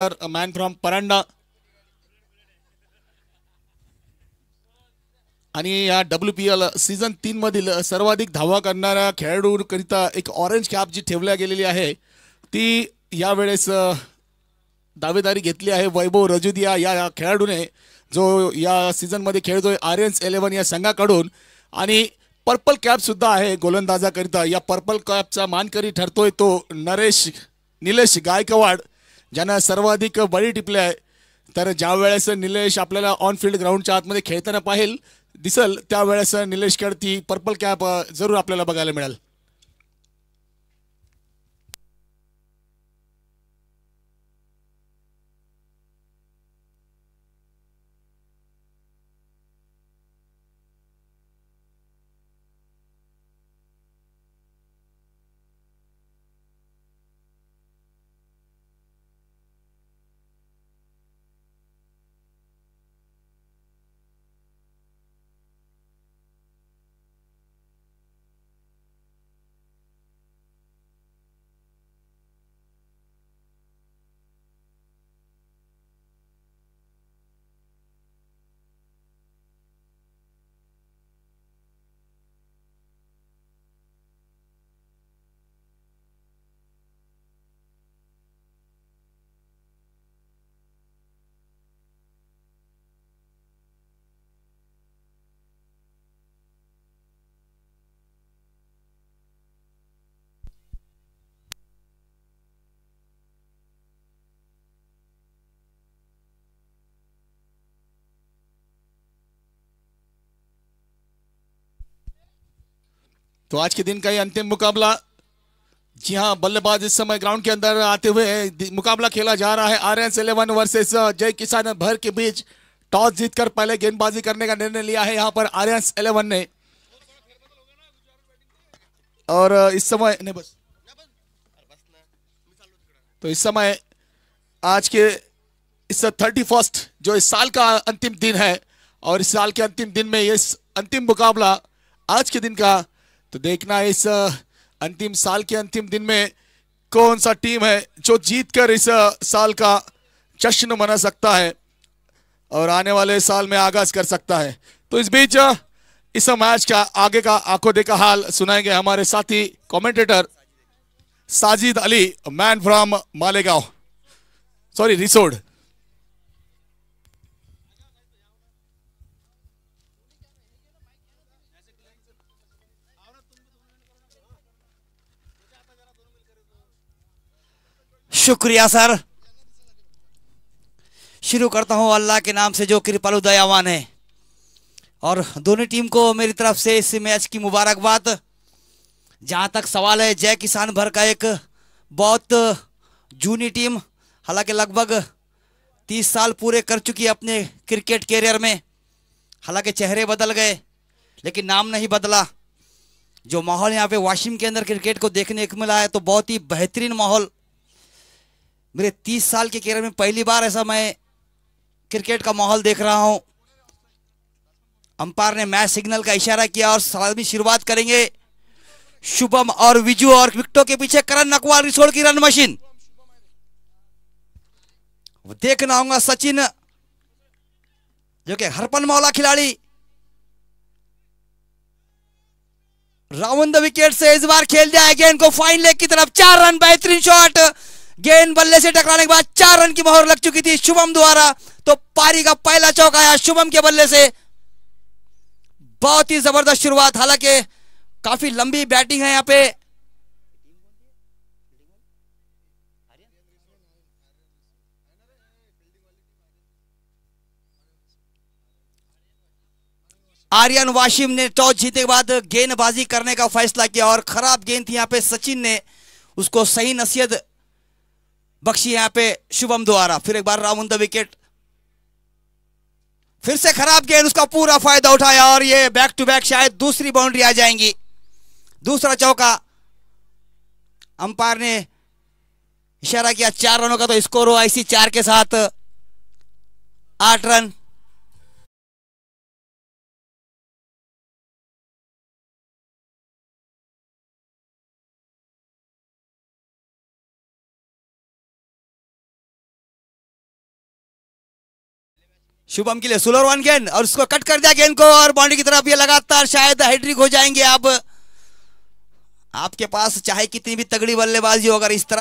a man from Paranda. आणि या W P L season तीन मधील सर्वाधिक धावा करणाऱ्या खेळाडूंकरिता एक ऑरेंज कॅप जी ठेवल्या गेलेली आहे ती यावेळेस दावेदारी घेतली आहे वैभव रजुदिया या खेळाडूने जो या सीझनमध्ये खेळतोय आर्यन्स इलेव्हन या संघाकडून आणि पर्पल कॅपसुद्धा आहे गोलंदाजाकरिता या पर्पल कॅपचा मानकरी ठरतोय तो नरेश निलेश गायकवाड ज्यांना सर्वाधिक बळी टिपले आहे तर ज्या वेळेस निलेश आपल्याला ऑन फील्ड ग्राउंडच्या आतमध्ये खेळताना पाहिल दिसल त्यावेळेस निलेश पर्पल कॅप जरूर आपल्याला बघायला मिळेल तो आज के दिन का ये अंतिम मुकाबला जी हाँ बल्लेबाज इस समय ग्राउंड के अंदर आते हुए मुकाबला खेला जा रहा है आर एस इलेवन वर्सेस जय किसान भर के बीच टॉस जीतकर पहले गेंदबाजी करने का निर्णय लिया है यहाँ पर आर एस इलेवन ने और इस समय नहीं बस तो इस समय आज के इस थर्टी फर्स्ट जो इस साल का अंतिम दिन है और इस साल के अंतिम दिन में ये अंतिम मुकाबला आज के दिन का तो देखना इस अंतिम साल के अंतिम दिन में कौन सा टीम है जो जीतकर इस साल का जश्न मना सकता है और आने वाले साल में आगाज कर सकता है तो इस बीच इस मैच का आगे का आंखों देखा हाल सुनाएंगे हमारे साथी commentator Sajid Ali man from Malegaon sorry Risod शुक्रिया सर शुरू करता हूँ अल्लाह के नाम से जो कृपालु दयावान है और दोनों टीम को मेरी तरफ से इस मैच की मुबारकबाद जहाँ तक सवाल है जय किसान भर का एक बहुत जूनी टीम हालांकि लगभग तीस साल पूरे कर चुकी है अपने क्रिकेट कैरियर में हालांकि चेहरे बदल गए लेकिन नाम नहीं बदला जो माहौल यहाँ पे वाशिम के अंदर क्रिकेट को देखने को मिला है तो बहुत ही बेहतरीन माहौल मेरे तीस साल के करियर में पहली बार ऐसा मैं क्रिकेट का माहौल देख रहा हूं अंपायर ने मैच सिग्नल का इशारा किया और सलामी शुरुआत करेंगे शुभम और विजू और विक्टो के पीछे करण नकवाल रिसोड़ की रन मशीन देखना होगा सचिन जो कि हरपन मौला खिलाड़ी राउंड द विकेट से इस बार खेल जाएगा गेंद को फाइन लेग की तरफ चार रन बेहतरीन शॉट गेंद बल्ले से टकराने के बाद चार रन की मोहर लग चुकी थी शुभम द्वारा तो पारी का पहला चौक आया शुभम के बल्ले से बहुत ही जबरदस्त शुरुआत हालांकि काफी लंबी बैटिंग है यहां पे आर्यन वाशिम ने टॉस जीते के बाद गेंदबाजी करने का फैसला किया और खराब गेंद थी यहां पे सचिन ने उसको सही नसीहत बख्शी यहां पे शुभम द्वारा फिर एक बार राउंड द विकेट फिर से खराब गेंद उसका पूरा फायदा उठाया और ये बैक टू बैक शायद दूसरी बाउंड्री आ जाएंगी दूसरा चौका अंपायर ने इशारा किया चार रनों का तो स्कोर हुआ इसी चार के साथ आठ रन शुभम के लिए सोलर वन गेंद और उसको कट कर दिया गेंद को और बाउंड्री की तरफ ये लगातार शायद हेड्रिक हो जाएंगे आप आपके पास चाहे कितनी भी तगड़ी बल्लेबाजी हो अगर इस तरह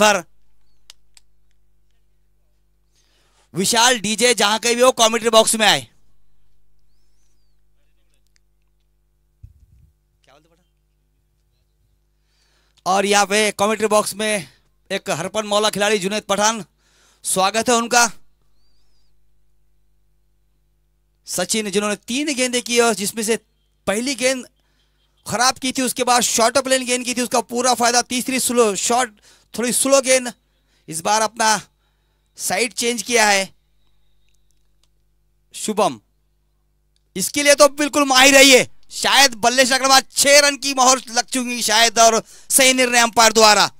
भर विशाल डीजे जहां कहीं भी हो कॉमेंट्री बॉक्स में आए क्या बोलते और यहाँ पे कमेंट्री बॉक्स में एक हरपन मौला खिलाड़ी जुनेद पठान स्वागत है उनका सचिन जिन्होंने तीन गेंदे की और जिसमें से पहली गेंद खराब की थी उसके बाद शॉर्ट ऑफ लेन गेंद की थी उसका पूरा फायदा तीसरी स्लो शॉर्ट थोड़ी स्लो गेंद इस बार अपना साइड चेंज किया है शुभम इसके लिए तो बिल्कुल माहिर रहिए शायद बल्ले से अग्रवाल छह रन की मोहर लग चुकी शायद और सही निर्णय अंपायर द्वारा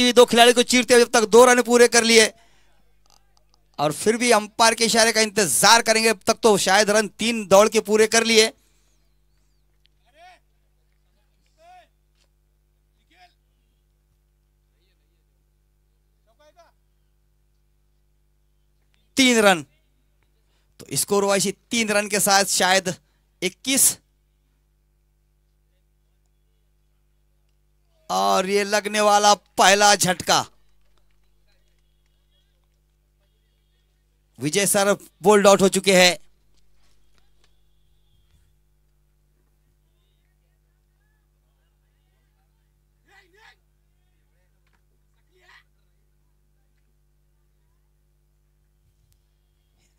करती हुई दो खिलाड़ी को चीरते हुए जब तक दो रन पूरे कर लिए और फिर भी अंपायर के इशारे का इंतजार करेंगे अब तक तो शायद रन तीन दौड़ के पूरे कर लिए तीन रन तो स्कोर वाइसी तीन रन के साथ शायद 21 और ये लगने वाला पहला झटका विजय सर बोल्ड आउट हो चुके हैं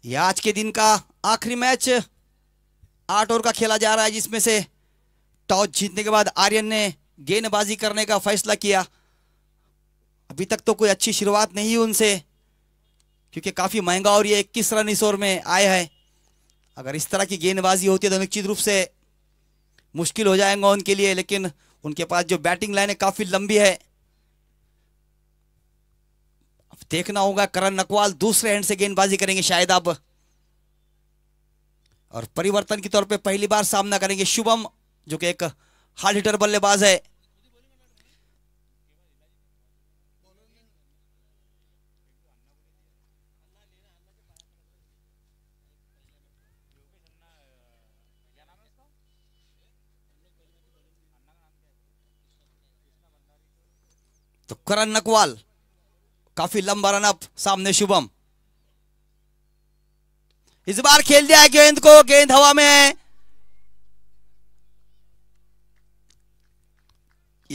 यह आज के दिन का आखिरी मैच आठ ओवर का खेला जा रहा है जिसमें से टॉस जीतने के बाद आर्यन ने गेंदबाजी करने का फैसला किया अभी तक तो कोई अच्छी शुरुआत नहीं हुई उनसे क्योंकि काफ़ी महंगा और ये इक्कीस रन इस ओवर में आए हैं अगर इस तरह की गेंदबाजी होती है तो निश्चित रूप से मुश्किल हो जाएगा उनके लिए लेकिन उनके पास जो बैटिंग लाइन है काफ़ी लंबी है अब देखना होगा करण नकवाल दूसरे हैंड से गेंदबाजी करेंगे शायद अब और परिवर्तन के तौर पे पहली बार सामना करेंगे शुभम जो कि एक हार्ड हिटर बल्लेबाज है तो करण नकवाल काफी लंबा रनअप सामने शुभम इस बार खेल दिया है गेंद को गेंद हवा में है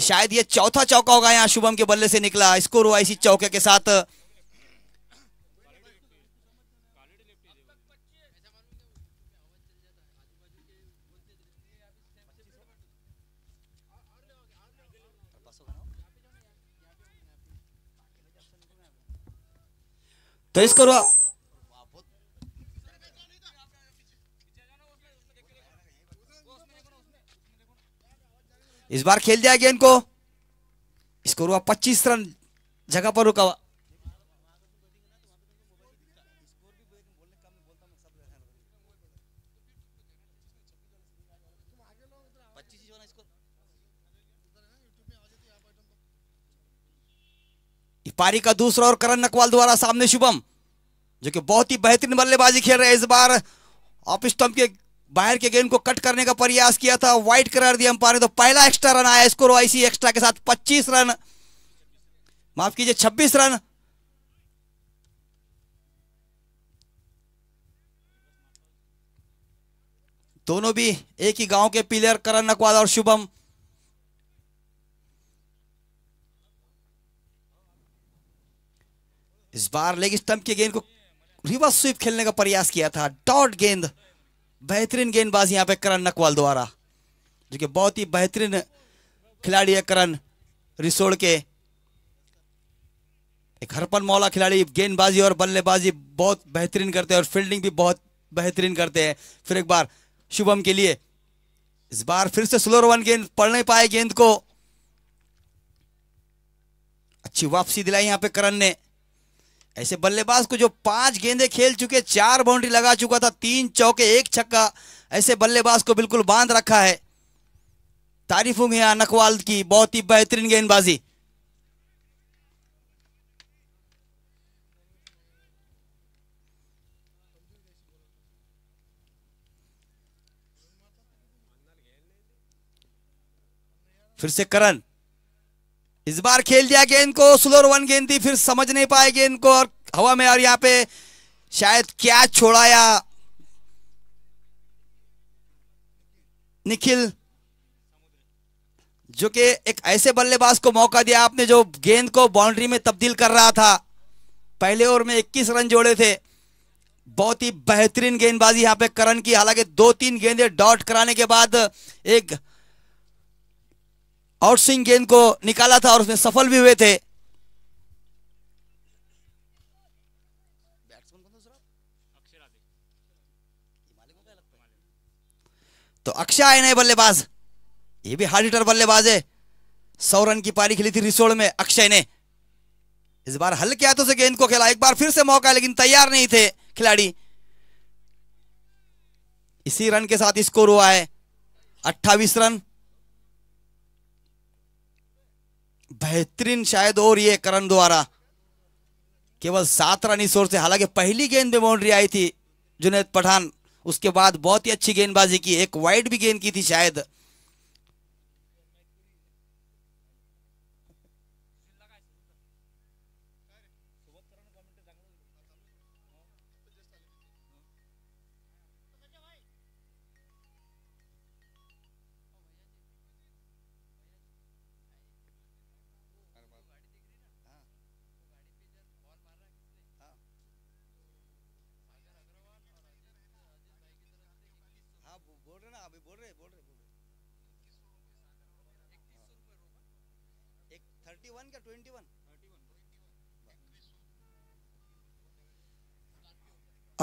शायद ये चौथा चौका होगा यहां शुभम के बल्ले से निकला स्कोर हुआ इसी चौके के साथ तो इसको रो इस बार खेल दिया गया इनको इसको रुआ पच्चीस रन जगह पर रुका पारी का दूसरा और करण नकवाल द्वारा सामने शुभम जो कि बहुत ही बेहतरीन बल्लेबाजी खेल रहे हैं इस बार ऑफ स्टम्प के बाहर के गेंद को कट करने का प्रयास किया था व्हाइट करार दिया अंपायर तो पहला एक्स्ट्रा रन आया स्कोर वाइसी एक्स्ट्रा के साथ 25 रन माफ कीजिए 26 रन दोनों भी एक ही गांव के प्लेयर करण नकवाल और शुभम इस बार लेग स्टंप की गेंद को रिवर्स स्वीप खेलने का प्रयास किया था डॉट गेंद बेहतरीन गेंदबाज यहाँ पे करण नकवाल द्वारा जो कि बहुत ही बेहतरीन खिलाड़ी है करण रिसोड़ के एक हरपन मौला खिलाड़ी गेंदबाजी और बल्लेबाजी बहुत बेहतरीन करते हैं और फील्डिंग भी बहुत बेहतरीन करते हैं फिर एक बार शुभम के लिए इस बार फिर से स्लो वन गेंद पढ़ नहीं पाए गेंद को अच्छी वापसी दिलाई यहां पे करण ने ऐसे बल्लेबाज को जो पांच गेंदे खेल चुके चार बाउंड्री लगा चुका था तीन चौके एक छक्का ऐसे बल्लेबाज को बिल्कुल बांध रखा है तारीफ होंगे यहां नकवाल की बहुत ही बेहतरीन गेंदबाजी फिर से करण इस बार खेल दिया गेंद को स्लोर वन गेंद थी फिर समझ नहीं पाए गेंद को और हवा में और यहाँ पे शायद क्या छोड़ाया निखिल जो कि एक ऐसे बल्लेबाज को मौका दिया आपने जो गेंद को बाउंड्री में तब्दील कर रहा था पहले ओवर में 21 रन जोड़े थे बहुत ही बेहतरीन गेंदबाजी यहां पे करण की हालांकि दो तीन गेंदें डॉट कराने के बाद एक आउट स्विंग गेंद को निकाला था और उसमें सफल भी हुए थे तो अक्षय आए नए बल्लेबाज ये भी हार्ड हिटर बल्लेबाज है सौ रन की पारी खेली थी रिसोड़ में अक्षय ने इस बार हल्के हाथों से गेंद को खेला एक बार फिर से मौका लेकिन तैयार नहीं थे खिलाड़ी इसी रन के साथ स्कोर हुआ है अट्ठावीस रन बेहतरीन शायद और ये करण द्वारा केवल सात रन इस से हालांकि पहली गेंद में बाउंड्री आई थी जुनेद पठान उसके बाद बहुत ही अच्छी गेंदबाजी की एक वाइड भी गेंद की थी शायद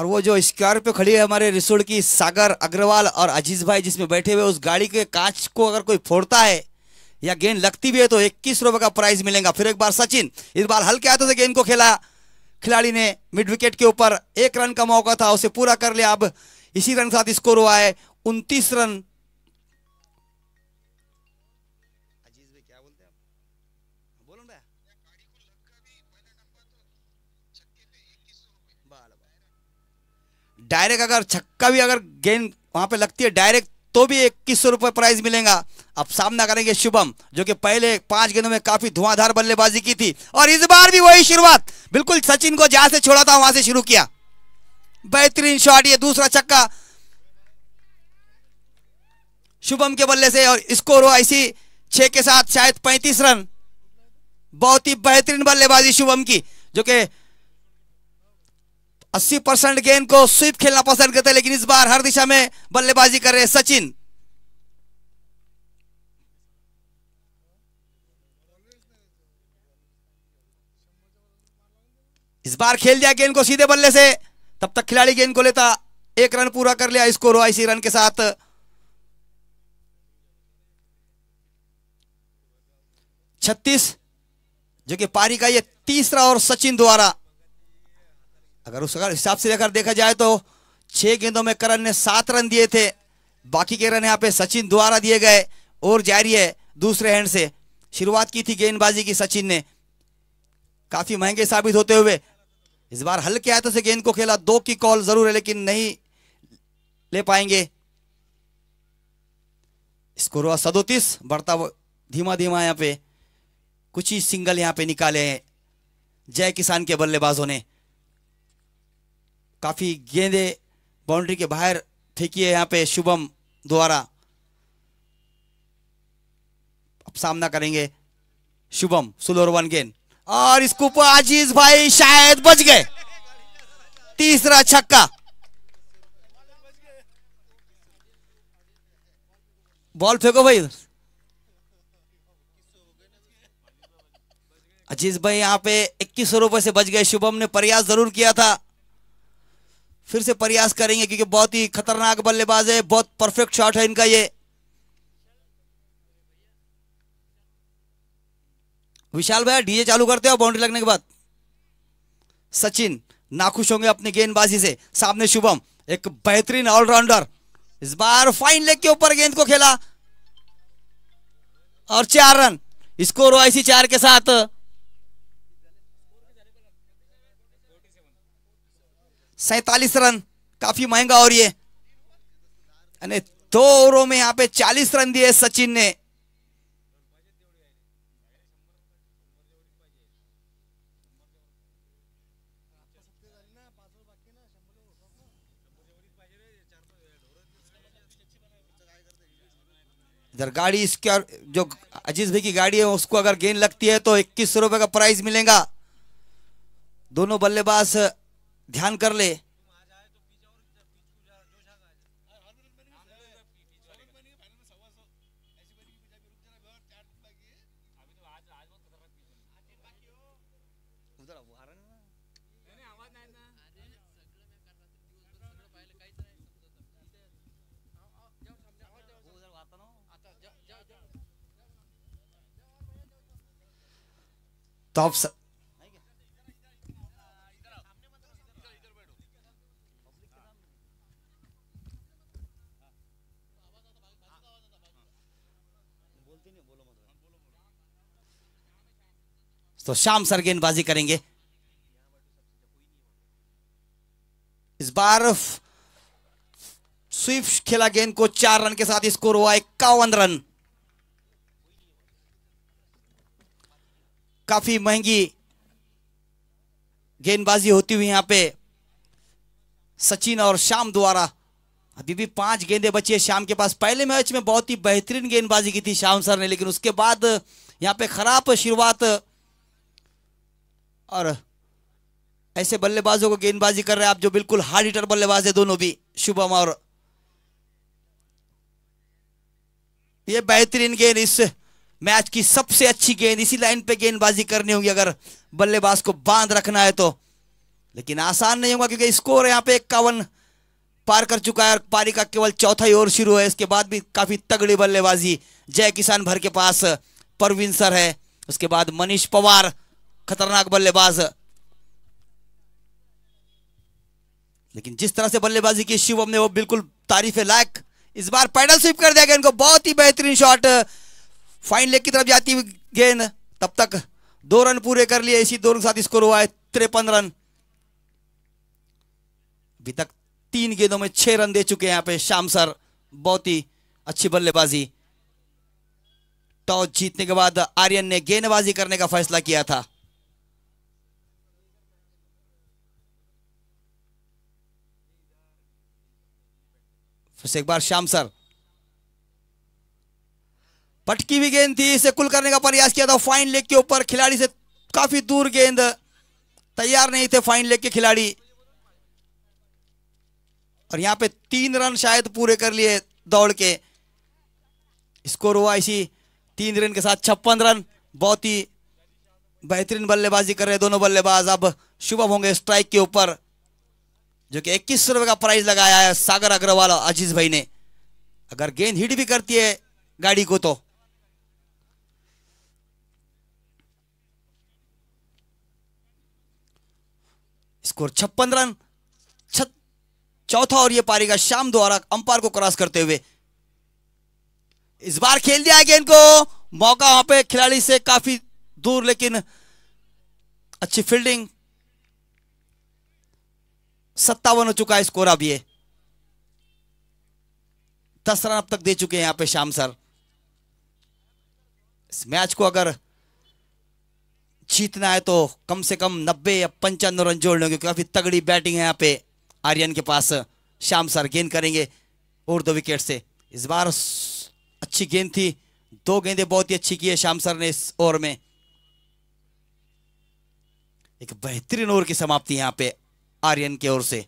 और वो जो स्कॉर्पियो खड़ी है हमारे रिसोड की सागर अग्रवाल और अजीज भाई जिसमें बैठे हुए उस गाड़ी के कांच को अगर कोई फोड़ता है या गेंद लगती भी है तो इक्कीस रुपए का प्राइज मिलेगा फिर एक बार सचिन इस बार हल्के हाथों से गेंद को खेला खिलाड़ी ने मिड विकेट के ऊपर एक रन का मौका था उसे पूरा कर लिया अब इसी रन के साथ स्कोर हुआ है उनतीस रन डायरेक्ट अगर छक्का भी अगर गेंद वहां पे लगती है डायरेक्ट तो भी इक्कीस सौ रुपये प्राइज मिलेगा अब सामना करेंगे शुभम जो कि पहले पांच गेंदों में काफी धुआंधार बल्लेबाजी की थी और इस बार भी वही शुरुआत बिल्कुल सचिन को जहां से छोड़ा था वहां से शुरू किया बेहतरीन शॉट ये दूसरा छक्का शुभम के बल्ले से और स्कोर हुआ इसी छह के साथ शायद पैंतीस रन बहुत ही बेहतरीन बल्लेबाजी शुभम की जो कि अस्सी परसेंट गेंद को स्वीप खेलना पसंद करते लेकिन इस बार हर दिशा में बल्लेबाजी कर रहे सचिन इस बार खेल दिया गेंद को सीधे बल्ले से तब तक खिलाड़ी गेंद को लेता एक रन पूरा कर लिया स्कोर हुआ इसी रन के साथ छत्तीस जो कि पारी का यह तीसरा और सचिन द्वारा अगर उस अगर हिसाब से लेकर देखा जाए तो छह गेंदों में करण ने सात रन दिए थे बाकी के रन यहाँ पे सचिन द्वारा दिए गए और जारी है दूसरे हैंड से शुरुआत की थी गेंदबाजी की सचिन ने काफी महंगे साबित होते हुए इस बार हल्के हाथों से गेंद को खेला दो की कॉल जरूर है लेकिन नहीं ले पाएंगे स्कोर हुआ सदोतीस बढ़ता हुआ धीमा धीमा यहाँ पे कुछ ही सिंगल यहाँ पे निकाले हैं जय किसान के बल्लेबाजों ने काफ़ी गेंदे बाउंड्री के बाहर फेंकी है यहाँ पे शुभम द्वारा अब सामना करेंगे शुभम सुलोर वन गेंद और इसको आजीज भाई शायद बच गए तीसरा छक्का बॉल फेंको भाई अजीज भाई यहाँ पे इक्कीस रुपए से बच गए शुभम ने प्रयास जरूर किया था फिर से प्रयास करेंगे क्योंकि बहुत ही खतरनाक बल्लेबाज है बहुत परफेक्ट शॉट है इनका ये विशाल भैया डीजे चालू करते हो बाउंड्री लगने के बाद सचिन नाखुश होंगे अपनी गेंदबाजी से सामने शुभम एक बेहतरीन ऑलराउंडर इस बार फाइन लेग के ऊपर गेंद को खेला और चार रन स्कोर हुआ इसी चार के साथ सैतालीस रन काफी महंगा और ये अरे दो ओवरों में यहां पे चालीस रन दिए सचिन ने इधर गाड़ी इसके और जो अजीज भाई की गाड़ी है उसको अगर गेंद लगती है तो इक्कीस रुपए का प्राइज मिलेगा दोनों बल्लेबाज ध्यान कर ले तो आप तो शाम सर गेंदबाजी करेंगे इस बार स्विफ्ट खेला गेंद को चार रन के साथ स्कोर हुआ इक्यावन रन काफी महंगी गेंदबाजी होती हुई यहां पे सचिन और शाम द्वारा अभी भी पांच गेंदे बची है शाम के पास पहले मैच में बहुत ही बेहतरीन गेंदबाजी की थी शाम सर ने लेकिन उसके बाद यहां पे खराब शुरुआत और ऐसे बल्लेबाजों को गेंदबाजी कर रहे हैं आप जो बिल्कुल हार्ड हिटर बल्लेबाज है दोनों भी शुभम और ये बेहतरीन गेंद इस मैच की सबसे अच्छी गेंद इसी लाइन पे गेंदबाजी करनी होगी अगर बल्लेबाज को बांध रखना है तो लेकिन आसान नहीं होगा क्योंकि स्कोर यहाँ पे इक्यावन पार कर चुका है और पारी का केवल चौथा ही ओवर शुरू है इसके बाद भी काफी तगड़ी बल्लेबाजी जय किसान भर के पास परवीन सर है उसके बाद मनीष पवार खतरनाक बल्लेबाज लेकिन जिस तरह से बल्लेबाजी की शिवम ने वो बिल्कुल तारीफ लायक इस बार पैडल स्विप कर दिया गया इनको बहुत ही बेहतरीन शॉट फाइन लेग की तरफ जाती हुई गेंद तब तक दो रन पूरे कर लिए इसी दो रन के साथ स्कोर हुआ है तिरपन रन अभी तक तीन गेंदों में छह रन दे चुके हैं यहां पे शाम सर बहुत ही अच्छी बल्लेबाजी टॉस जीतने के बाद आर्यन ने गेंदबाजी करने का फैसला किया था फिर से एक बार श्याम सर पटकी भी गेंद थी इसे कुल करने का प्रयास किया था फाइन लेग के ऊपर खिलाड़ी से काफी दूर गेंद तैयार नहीं थे फाइन लेग के खिलाड़ी और यहां पे तीन रन शायद पूरे कर लिए दौड़ के स्कोर हुआ इसी तीन रन के साथ छप्पन रन बहुत ही बेहतरीन बल्लेबाजी कर रहे दोनों बल्लेबाज अब शुभम होंगे स्ट्राइक के ऊपर जो कि इक्कीस रुपए का प्राइस लगाया है सागर अग्रवाल अजीज भाई ने अगर गेंद हिट भी करती है गाड़ी को तो स्कोर छप्पन रन चौथा और ये पारी का शाम द्वारा अंपायर को क्रॉस करते हुए इस बार खेल दिया गेंद को मौका वहां पे खिलाड़ी से काफी दूर लेकिन अच्छी फील्डिंग सत्तावन हो चुका है स्कोर अब ये दस रन अब तक दे चुके हैं यहां पे श्याम सर इस मैच को अगर जीतना है तो कम से कम नब्बे या पंचानवे रन जोड़ने क्योंकि काफी तगड़ी बैटिंग है यहां पे आर्यन के पास श्याम सर गेंद करेंगे और दो विकेट से इस बार अच्छी गेंद थी दो गेंदे बहुत ही अच्छी की है श्याम सर ने इस ओवर में एक बेहतरीन ओवर की समाप्ति यहां पे आर्यन की ओर से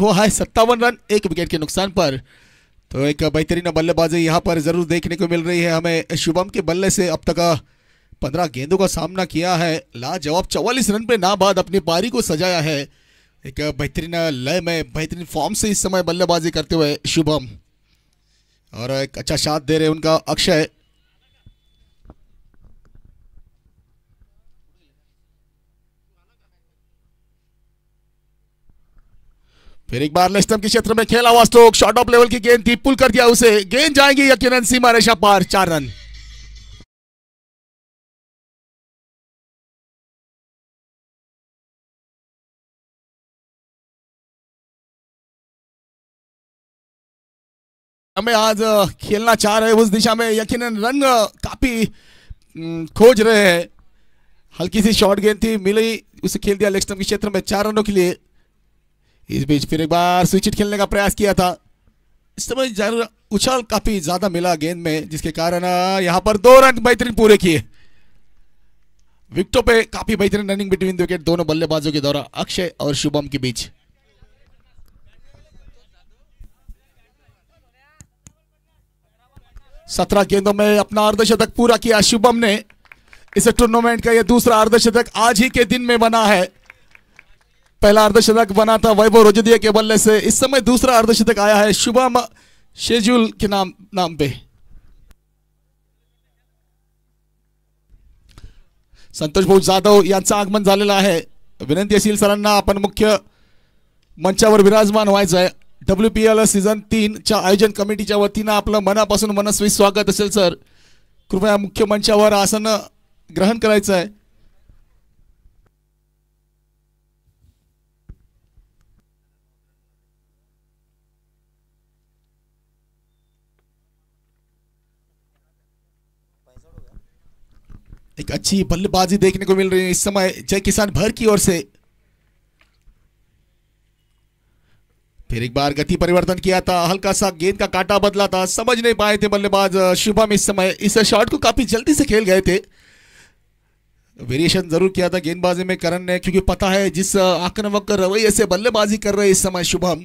हुआ है सत्तावन रन एक विकेट के नुकसान पर तो एक बेहतरीन बल्लेबाजी यहाँ पर जरूर देखने को मिल रही है हमें शुभम के बल्ले से अब तक पंद्रह गेंदों का सामना किया है लाजवाब चौवालीस रन पे नाबाद अपनी पारी को सजाया है एक बेहतरीन लय में बेहतरीन फॉर्म से इस समय बल्लेबाजी करते हुए शुभम और एक अच्छा साथ दे रहे उनका अक्षय फिर एक बार लेस्टम के क्षेत्र में खेला हुआ स्ट्रोक शॉर्ट ऑफ लेवल की गेंद थी पुल कर दिया उसे गेंद जाएंगी यकीन सीमा रेशा पार चार रन हमें आज खेलना चाह रहे उस दिशा में यकीन रन काफी खोज रहे हैं हल्की सी शॉर्ट गेंद थी मिली उसे खेल दिया लेग के क्षेत्र में चार रनों के लिए इस बीच फिर एक बार स्विच खेलने का प्रयास किया था इस समय उछाल काफी ज्यादा मिला गेंद में जिसके कारण यहां पर दो रन बेहतरीन पूरे किए विकटो पे काफी बेहतरीन रनिंग बिटवीन विकेट दोनों बल्लेबाजों के द्वारा अक्षय और शुभम के बीच सत्रह गेंदों में अपना अर्धशतक पूरा किया शुभम ने इस टूर्नामेंट का यह दूसरा अर्धशतक आज ही के दिन में बना है पहला अर्धशतक बना था वैभव रोजदिया के बल्ले से इस समय दूसरा अर्धशतक आया है शुभम शेजुल के नाम नाम पे संतोष भाऊ जाधव यांचं आगमन झालेलं आहे विनंती असेल सरांना आपण मुख्य मंचावर विराजमान व्हायचं आहे डब्ल्यू पी एल सीझन तीनच्या आयोजन कमिटीच्या वतीनं आपलं मनापासून मनस्वी स्वागत असेल सर कृपया मुख्य मंचावर आसन ग्रहण करायचं आहे एक अच्छी बल्लेबाजी देखने को मिल रही है इस समय जय किसान भर की ओर से फिर एक बार गति परिवर्तन किया था हल्का सा गेंद का काटा बदला था समझ नहीं पाए थे बल्लेबाज शुभम इस समय इस शॉट को काफी जल्दी से खेल गए थे वेरिएशन जरूर किया था गेंदबाजी में करण ने क्योंकि पता है जिस आक्रमक रवैये से बल्लेबाजी कर रहे इस समय शुभम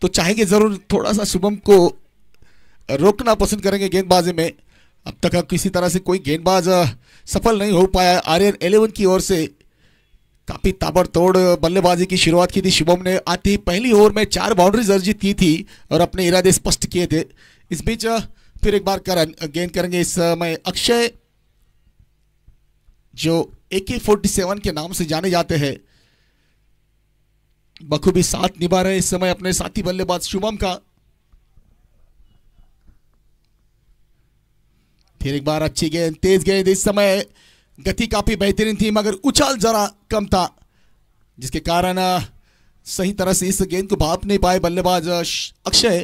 तो चाहेंगे जरूर थोड़ा सा शुभम को रोकना पसंद करेंगे गेंदबाजी में अब तक अब किसी तरह से कोई गेंदबाज सफल नहीं हो पाया आर्यन एलेवन की ओर से काफ़ी ताबड़तोड़ बल्लेबाजी की शुरुआत की थी शुभम ने आते ही पहली ओवर में चार बाउंड्रीज अर्जित की थी और अपने इरादे स्पष्ट किए थे इस बीच फिर एक बार करन गेंद करेंगे इस समय अक्षय जो ए के फोर्टी सेवन के नाम से जाने जाते हैं बखूबी साथ निभा रहे इस समय अपने साथी बल्लेबाज शुभम का फिर एक बार अच्छी गेंद तेज गेंद इस समय गति काफ़ी बेहतरीन थी मगर उछाल जरा कम था जिसके कारण सही तरह से इस गेंद को भाप नहीं पाए बल्लेबाज अक्षय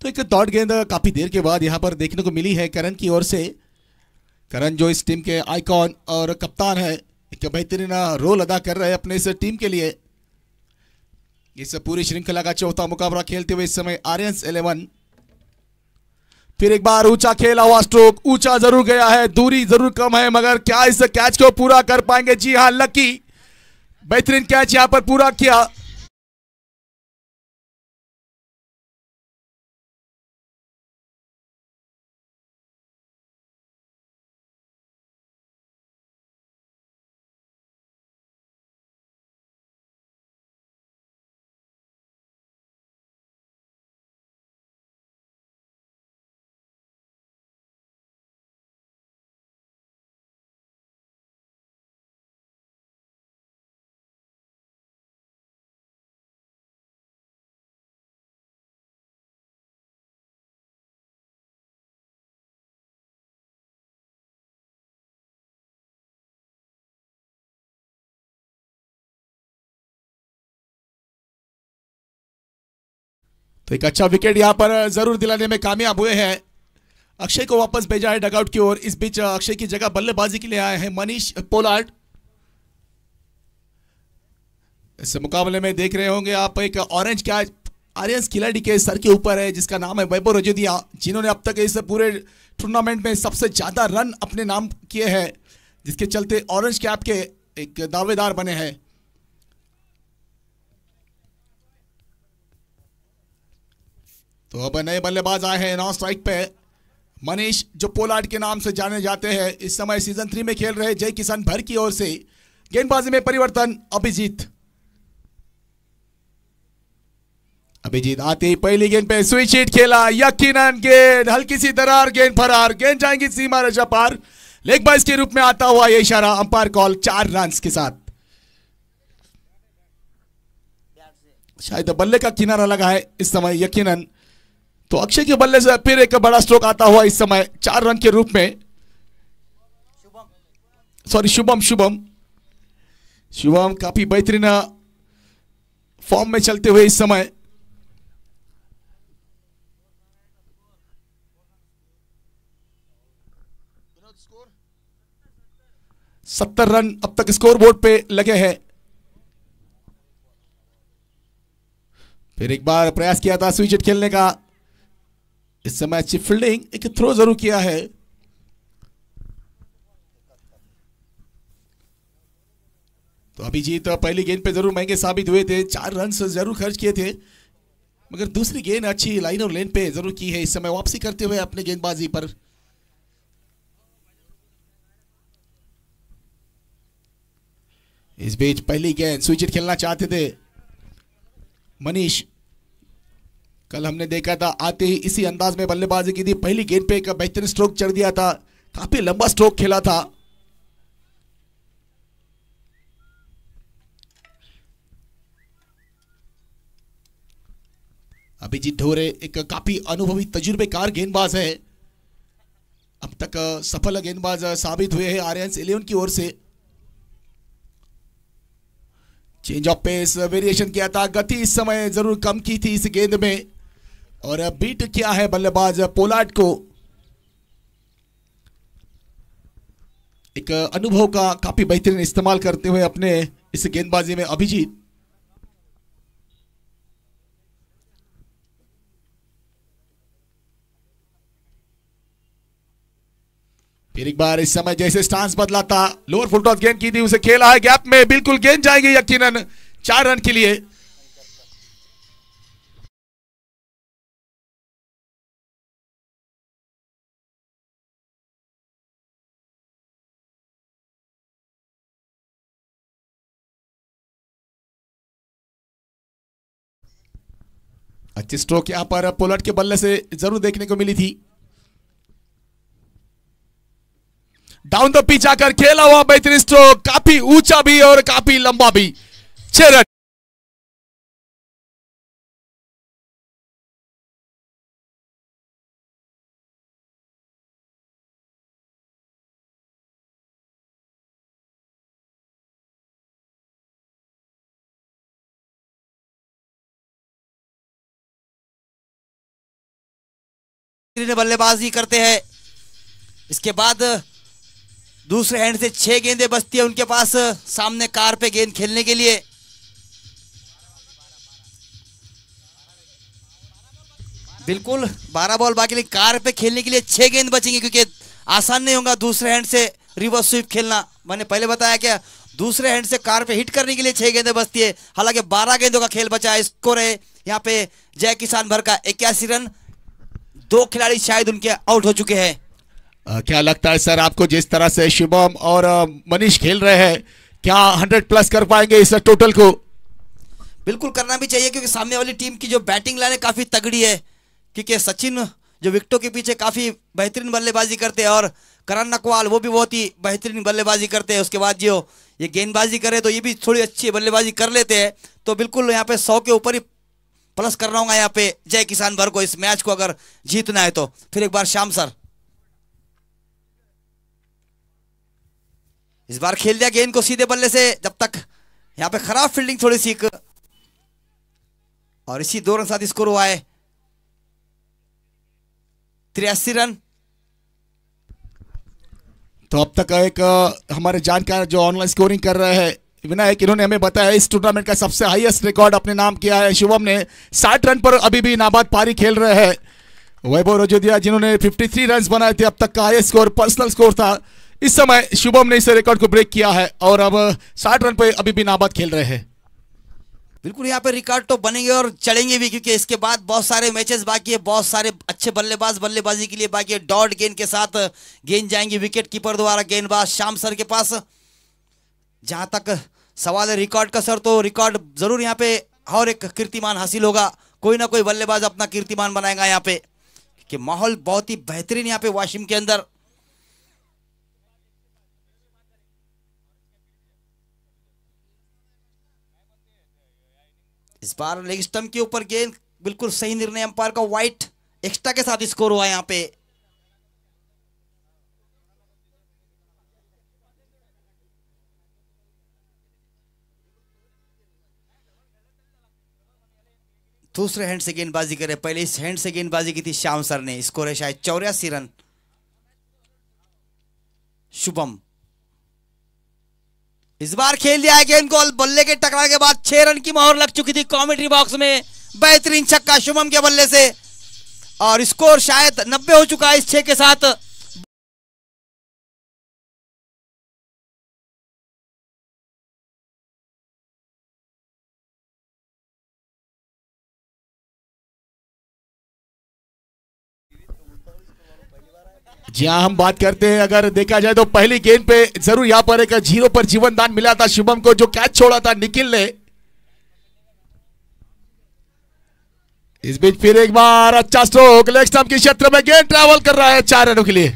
तो एक दौट गेंद काफ़ी देर के बाद यहाँ पर देखने को मिली है करण की ओर से करण जो इस टीम के आइकॉन और कप्तान है एक बेहतरीन रोल अदा कर रहे हैं अपने इस टीम के लिए इस पूरी श्रृंखला का चौथा मुकाबला खेलते हुए इस समय आर्यंस एलेवन फिर एक बार ऊंचा खेला हुआ स्ट्रोक ऊंचा जरूर गया है दूरी जरूर कम है मगर क्या इस कैच को पूरा कर पाएंगे जी हाँ लकी बेहतरीन कैच यहां पर पूरा किया तो एक अच्छा विकेट यहाँ पर जरूर दिलाने में कामयाब हुए हैं अक्षय को वापस भेजा है डगआउट की ओर इस बीच अक्षय की जगह बल्लेबाजी के लिए आए हैं मनीष पोलार्ड इस मुकाबले में देख रहे होंगे आप एक ऑरेंज कैच आर्यस खिलाड़ी के सर के ऊपर है जिसका नाम है वैभव रजोदिया जिन्होंने अब तक इस पूरे टूर्नामेंट में सबसे ज़्यादा रन अपने नाम किए हैं जिसके चलते ऑरेंज कैप के एक दावेदार बने हैं तो अब नए बल्लेबाज आए हैं नॉन स्ट्राइक पे मनीष जो पोलार्ड के नाम से जाने जाते हैं इस समय सीजन थ्री में खेल रहे जय किसान भर की ओर से गेंदबाजी में परिवर्तन अभिजीत अभिजीत आते ही पहली गेंद पे स्विच हिट खेला यकीनन गेंद हल्की सी दरार गेंद फरार गेंद जाएंगी सीमा रजा पार लेग बाइस के रूप में आता हुआ ये इशारा अंपायर कॉल चार रन के साथ शायद बल्ले का किनारा लगा है इस समय यकीनन तो अक्षय के बल्ले से फिर एक बड़ा स्ट्रोक आता हुआ इस समय चार रन के रूप में सॉरी शुभम शुभम शुभम काफी बेहतरीन फॉर्म में चलते हुए इस समय सत्तर रन अब तक स्कोर बोर्ड पे लगे हैं फिर एक बार प्रयास किया था स्विच खेलने का इस समय अच्छी फील्डिंग एक थ्रो जरूर किया है तो अभिजीत तो पहली गेंद पे जरूर महंगे साबित हुए थे चार रन जरूर खर्च किए थे मगर दूसरी गेंद अच्छी लाइन और लेन पे जरूर की है इस समय वापसी करते हुए अपने गेंदबाजी पर इस बीच पहली गेंद स्विचिट खेलना चाहते थे मनीष कल हमने देखा था आते ही इसी अंदाज में बल्लेबाजी की थी पहली गेंद पे एक बेहतरीन स्ट्रोक चढ़ दिया था काफी लंबा स्ट्रोक खेला था अभिजीत ढोरे एक काफी अनुभवी तजुर्बेकार गेंदबाज है अब तक सफल गेंदबाज साबित हुए हैं आर्यंस इलेवन की ओर से चेंज ऑफ पेस वेरिएशन किया था गति इस समय जरूर कम की थी इस गेंद में और बीट किया है बल्लेबाज पोलाट को एक अनुभव का काफी बेहतरीन इस्तेमाल करते हुए अपने इस गेंदबाजी में अभिजीत फिर एक बार इस समय जैसे स्टांस बदला था लोअर फुल टॉस गेंद की थी उसे खेला है गैप में बिल्कुल गेंद जाएगी यकीनन चार रन के लिए अच्छी स्ट्रोक यहां पर पोलट के बल्ले से जरूर देखने को मिली थी डाउन द पिच आकर खेला हुआ बेहतरीन स्ट्रोक काफी ऊंचा भी और काफी लंबा भी चेरट ने बल्लेबाजी करते हैं इसके बाद दूसरे हैंड से छह गेंदें बचती है उनके पास सामने कार पे गेंद खेलने के लिए बिल्कुल बारह बॉल बाकी लेकिन कार पे खेलने के लिए छह गेंद बचेंगे क्योंकि आसान नहीं होगा दूसरे हैंड से रिवर्स स्वीप खेलना मैंने पहले बताया क्या दूसरे हैंड से कार पे हिट करने के लिए छह गेंदें बचती है हालांकि बारह गेंदों का खेल बचा है स्कोर है यहाँ पे जय किसान भर का इक्यासी रन दो खिलाड़ी शायद उनके आउट हो चुके हैं क्या लगता है सर आपको जिस तरह से शुभम और मनीष खेल रहे हैं क्या हंड्रेड प्लस कर पाएंगे इस टोटल को बिल्कुल करना भी चाहिए क्योंकि सामने वाली टीम की जो बैटिंग लाइन काफी तगड़ी है क्योंकि सचिन जो विकटों के पीछे काफी बेहतरीन बल्लेबाजी करते हैं और करण नकवाल वो भी बहुत ही बेहतरीन बल्लेबाजी करते हैं उसके बाद जो ये गेंदबाजी करे तो ये भी थोड़ी अच्छी बल्लेबाजी कर लेते हैं तो बिल्कुल यहाँ पे सौ के ऊपर ही प्लस कर रहा हूँ यहाँ पे जय किसान भर को इस मैच को अगर जीतना है तो फिर एक बार शाम सर इस बार खेल दिया गेंद को सीधे बल्ले से जब तक यहाँ पे खराब फील्डिंग थोड़ी सी और इसी दो रन साथ स्कोर हुआ है तिरासी रन तो अब तक एक हमारे जानकार जो ऑनलाइन स्कोरिंग कर रहे हैं विनायक इन्होंने हमें बताया इस टूर्नामेंट का सबसे हाईएस्ट रिकॉर्ड अपने नाम किया है शुभम ने साठ रन पर अभी भी नाबाद पारी खेल रहे हैं वैभव रजोदिया जिन्होंने 53 रन बनाए थे अब तक का हाईएस्ट स्कोर पर्सनल स्कोर था इस समय शुभम ने इस रिकॉर्ड को ब्रेक किया है और अब साठ रन पर अभी भी नाबाद खेल रहे हैं बिल्कुल यहाँ पे रिकॉर्ड तो बनेंगे और चलेंगे भी क्योंकि इसके बाद बहुत सारे मैचेस बाकी है बहुत सारे अच्छे बल्लेबाज बल्लेबाजी के लिए बाकी है डॉट गेंद के साथ गेंद जाएंगे विकेट कीपर द्वारा गेंदबाज श्याम सर के पास जहां तक सवाल है रिकॉर्ड का सर तो रिकॉर्ड जरूर यहाँ पे और एक कीर्तिमान हासिल होगा कोई ना कोई बल्लेबाज अपना कीर्तिमान बनाएगा यहाँ पे कि माहौल बहुत ही बेहतरीन यहाँ पे वाशिम के अंदर इस बार लेग स्टम्प के ऊपर गेंद बिल्कुल सही निर्णय अंपायर का व्हाइट एक्स्ट्रा के साथ स्कोर हुआ यहाँ पे दूसरे हैंड से गेंदबाजी करे पहले इस हैंड से गेंदबाजी की थी श्याम सर ने स्कोर है शायद चौरासी रन शुभम इस बार खेल दिया है गेंद को बल्ले के टकरा के बाद छह रन की मोहर लग चुकी थी कॉमेंट्री बॉक्स में बेहतरीन छक्का शुभम के बल्ले से और स्कोर शायद नब्बे हो चुका है इस छह के साथ जी हाँ हम बात करते हैं अगर देखा जाए तो पहली गेंद पे जरूर यहाँ पर एक जीरो पर जीवन दान मिला था शुभम को जो कैच छोड़ा था निखिल ने इस बीच फिर एक बार अच्छा स्ट्रोक लेग स्टम्प के क्षेत्र में गेंद ट्रैवल कर रहा है चार रनों के लिए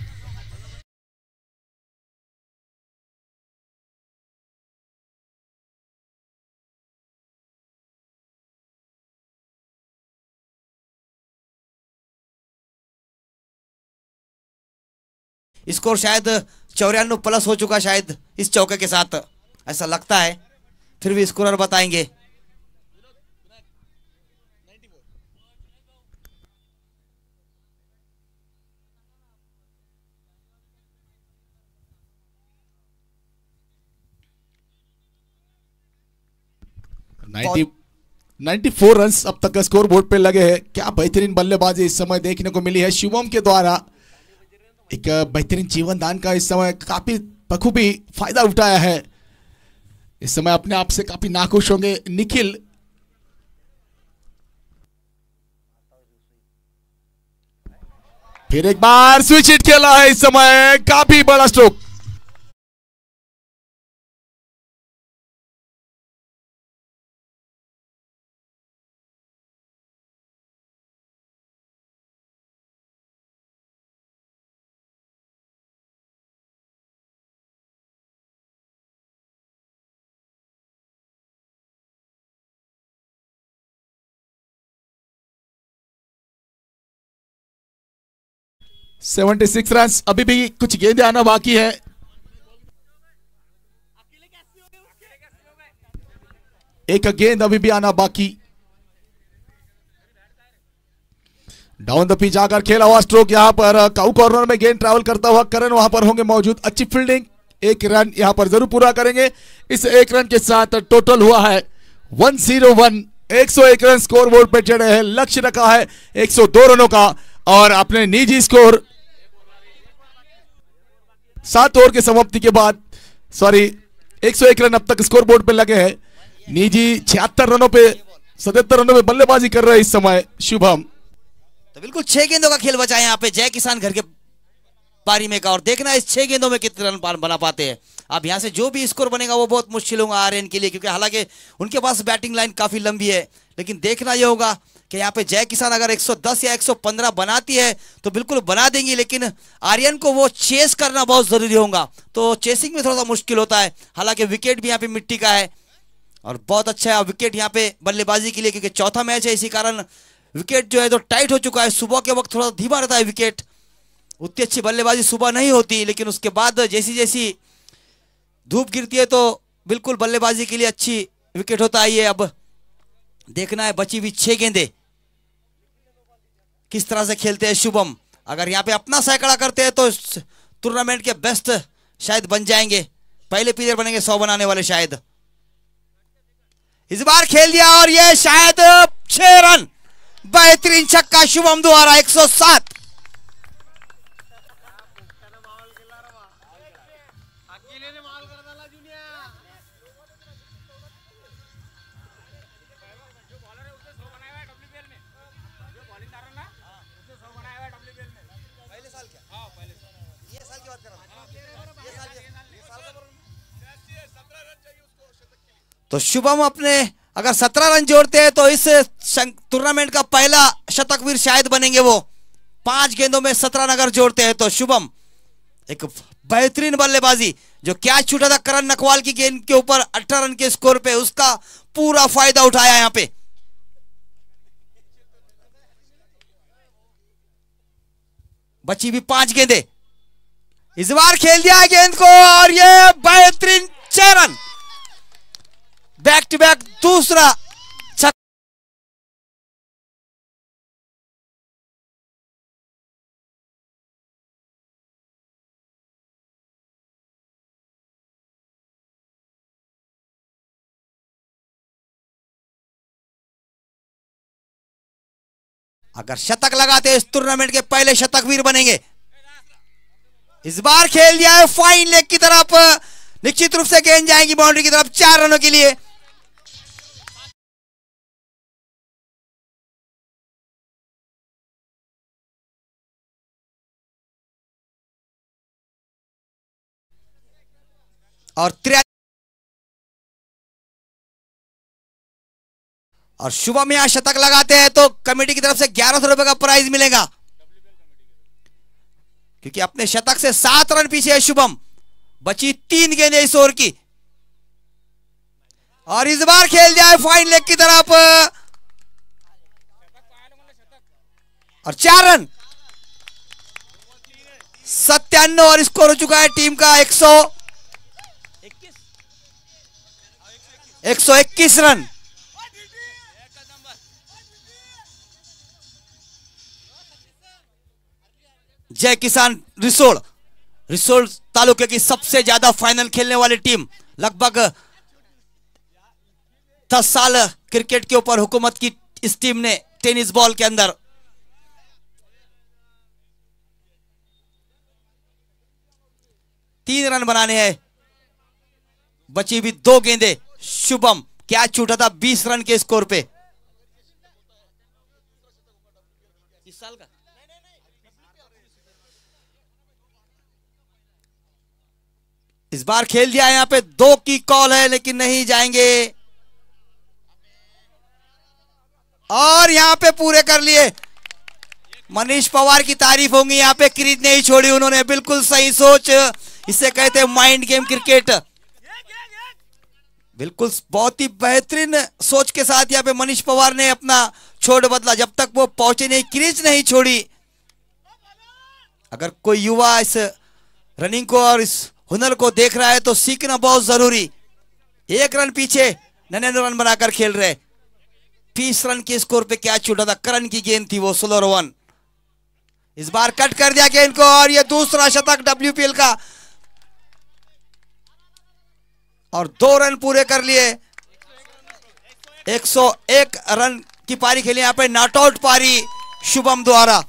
स्कोर शायद चौरानवे प्लस हो चुका शायद इस चौके के साथ ऐसा लगता है फिर भी स्कोरर बताएंगे नाइन्टी फोर रन अब तक स्कोर बोर्ड पे लगे हैं क्या बेहतरीन बल्लेबाजी इस समय देखने को मिली है शिवम के द्वारा एक बेहतरीन जीवन दान का इस समय काफ़ी बखूबी फायदा उठाया है इस समय अपने आप से काफ़ी नाखुश होंगे निखिल फिर एक बार स्विच हिट खेला है इस समय काफी बड़ा स्ट्रोक सेवेंटी सिक्स रन अभी भी कुछ गेंदे आना बाकी है एक गेंद अभी भी आना बाकी डाउन द पिच आकर खेला हुआ स्ट्रोक यहां पर काउ कॉर्नर में गेंद ट्रैवल करता हुआ करण वहां पर होंगे मौजूद अच्छी फील्डिंग एक रन यहां पर जरूर पूरा करेंगे इस एक रन के साथ टोटल हुआ है वन जीरो वन एक सौ एक रन स्कोर बोर्ड पर चढ़े हैं लक्ष्य रखा है 102 रनों का और अपने निजी स्कोर सात ओवर की समाप्ति के बाद सॉरी 101 रन अब तक स्कोर बोर्ड पर लगे हैं निजी छिहत्तर रनों पे सतहत्तर रनों पे बल्लेबाजी कर रहे हैं इस समय शुभम तो बिल्कुल छह गेंदों का खेल बचा है यहाँ पे जय किसान घर के पारी में का और देखना इस छह गेंदों में कितने रन बना पाते हैं अब यहाँ से जो भी स्कोर बनेगा वो बहुत मुश्किल होगा आर्यन के लिए क्योंकि हालांकि उनके पास बैटिंग लाइन काफी लंबी है लेकिन देखना यह होगा कि यहाँ पे जय किसान अगर 110 या 115 बनाती है तो बिल्कुल बना देंगी लेकिन आर्यन को वो चेस करना बहुत ज़रूरी होगा तो चेसिंग में थोड़ा सा मुश्किल होता है हालांकि विकेट भी यहाँ पे मिट्टी का है और बहुत अच्छा है विकेट यहाँ पे बल्लेबाजी के लिए क्योंकि चौथा मैच है इसी कारण विकेट जो है तो टाइट हो चुका है सुबह के वक्त थोड़ा धीमा रहता है विकेट उतनी अच्छी बल्लेबाजी सुबह नहीं होती लेकिन उसके बाद जैसी जैसी धूप गिरती है तो बिल्कुल बल्लेबाजी के लिए अच्छी विकेट होता है ये अब देखना है बची हुई छह गेंदे किस तरह से खेलते हैं शुभम अगर यहाँ पे अपना सैकड़ा करते हैं तो टूर्नामेंट के बेस्ट शायद बन जाएंगे पहले प्लेयर बनेंगे सौ बनाने वाले शायद इस बार खेल दिया और ये शायद छह रन बेहतरीन छक्का शुभम द्वारा 107 तो शुभम अपने अगर सत्रह रन जोड़ते हैं तो इस टूर्नामेंट का पहला शतकवीर शायद बनेंगे वो पांच गेंदों में सत्रह नगर जोड़ते हैं तो शुभम एक बेहतरीन बल्लेबाजी जो कैच छूटा था करण नखवाल की गेंद के ऊपर अठारह रन के स्कोर पे उसका पूरा फायदा उठाया यहां पे बची भी पांच गेंदे इस बार खेल दिया गेंद को और ये बेहतरीन चरण बैक टू बैक दूसरा अगर शतक लगाते इस टूर्नामेंट के पहले शतक वीर बनेंगे इस बार खेल दिया है फाइन लेग की तरफ निश्चित रूप से गेंद जाएगी बाउंड्री की तरफ चार रनों के लिए और त्रिया और शुभम यहां शतक लगाते हैं तो कमेटी की तरफ से ग्यारह सौ रुपए का प्राइज मिलेगा क्योंकि अपने शतक से सात रन पीछे है शुभम बची तीन गेंद इस ओवर की और इस बार खेल जाए फाइन लेग की तरफ और चार रन सत्यान्न और स्कोर हो चुका है टीम का एक सौ 121 रन जय किसान रिसोड़ रिसोड़ तालुके की सबसे ज्यादा फाइनल खेलने वाली टीम लगभग दस साल क्रिकेट के ऊपर हुकूमत की इस टीम ने टेनिस बॉल के अंदर तीन रन बनाने हैं बची भी दो गेंदे शुभम क्या छूटा था बीस रन के स्कोर पे इस साल का इस बार खेल दिया यहां पे दो की कॉल है लेकिन नहीं जाएंगे और यहां पे पूरे कर लिए मनीष पवार की तारीफ होंगी यहां पे क्रीज नहीं छोड़ी उन्होंने बिल्कुल सही सोच इसे कहते माइंड गेम क्रिकेट बिल्कुल बहुत ही बेहतरीन सोच के साथ यहाँ पे मनीष पवार ने अपना छोड़ बदला जब तक वो पहुंचे नहीं क्रीज नहीं छोड़ी अगर कोई युवा इस रनिंग को और इस हुनर को देख रहा है तो सीखना बहुत जरूरी एक रन पीछे नन्यानवे रन बनाकर खेल रहे तीस रन के स्कोर पे क्या छूटा था करण की गेंद थी वो सोलह रन इस बार कट कर दिया गेंद को और ये दूसरा शतक डब्ल्यूपीएल का और दो रन पूरे कर लिए 101 रन की पारी खेली यहाँ पे नॉट आउट पारी शुभम द्वारा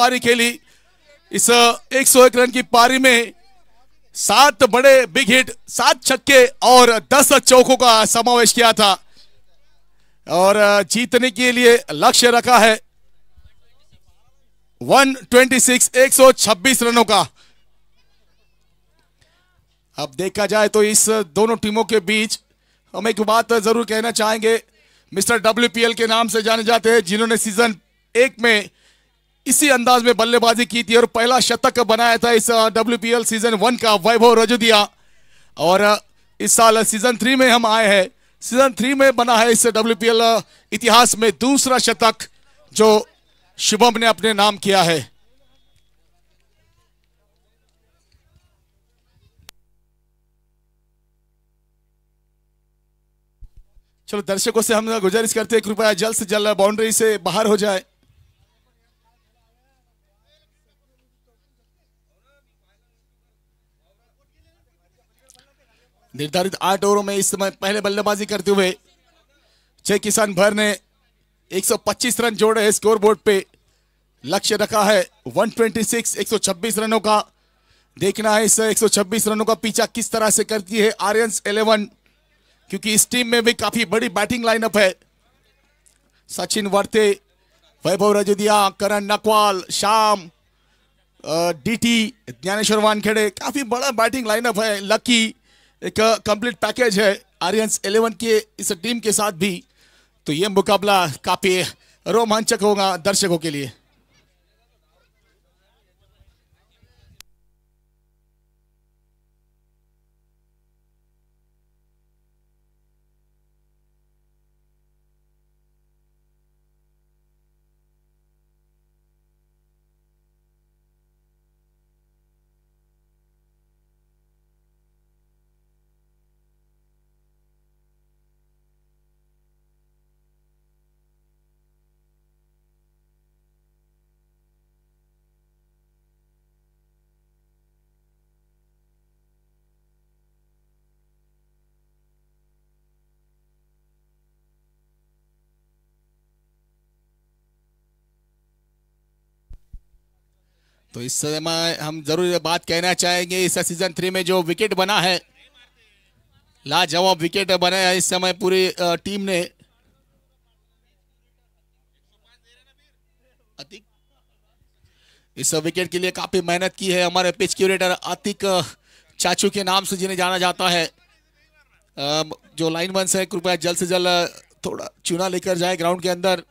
पारी खेली इस 101 रन की पारी में सात बड़े बिग हिट सात छक्के और दस चौकों का समावेश किया था और जीतने के लिए लक्ष्य रखा है 126 126 रनों का अब देखा जाए तो इस दोनों टीमों के बीच हम एक बात जरूर कहना चाहेंगे मिस्टर डब्ल्यूपीएल के नाम से जाने जाते हैं जिन्होंने सीजन एक में इसी अंदाज में बल्लेबाजी की थी और पहला शतक बनाया था इस डब्ल्यू सीजन वन का वैभव रजुदिया और इस साल सीजन थ्री में हम आए हैं सीजन थ्री में बना है इस डब्ल्यू इतिहास में दूसरा शतक जो शुभम ने अपने नाम किया है चलो दर्शकों से हम गुजारिश करते हैं कृपया जल्द से जल्द बाउंड्री से बाहर हो जाए निर्धारित आठ ओवरों में इस समय पहले बल्लेबाजी करते हुए जय किसान भर ने 125 रन जोड़े हैं स्कोर बोर्ड पे लक्ष्य रखा है 126 126 रनों का देखना है इस 126 रनों का पीछा किस तरह से करती है आर्यंस 11 क्योंकि इस टीम में भी काफी बड़ी बैटिंग लाइनअप है सचिन वर्ते वैभव रजोदिया करण नकवाल श्याम डीटी ज्ञानेश्वर वानखेड़े काफी बड़ा बैटिंग लाइनअप है लकी एक कंप्लीट पैकेज है आर्यंस एलेवन के इस टीम के साथ भी तो ये मुकाबला काफ़ी रोमांचक होगा दर्शकों के लिए तो इस समय हम जरूर बात कहना चाहेंगे इस सीजन थ्री में जो विकेट बना है लाजवाब विकेट बने है इस समय पूरी टीम ने अतिक इस विकेट के लिए काफी मेहनत की है हमारे पिच क्यूरेटर अतिक चाचू के नाम से जिन्हें जाना जाता है जो लाइन बंस है कृपया जल्द से जल्द थोड़ा चुना लेकर जाए ग्राउंड के अंदर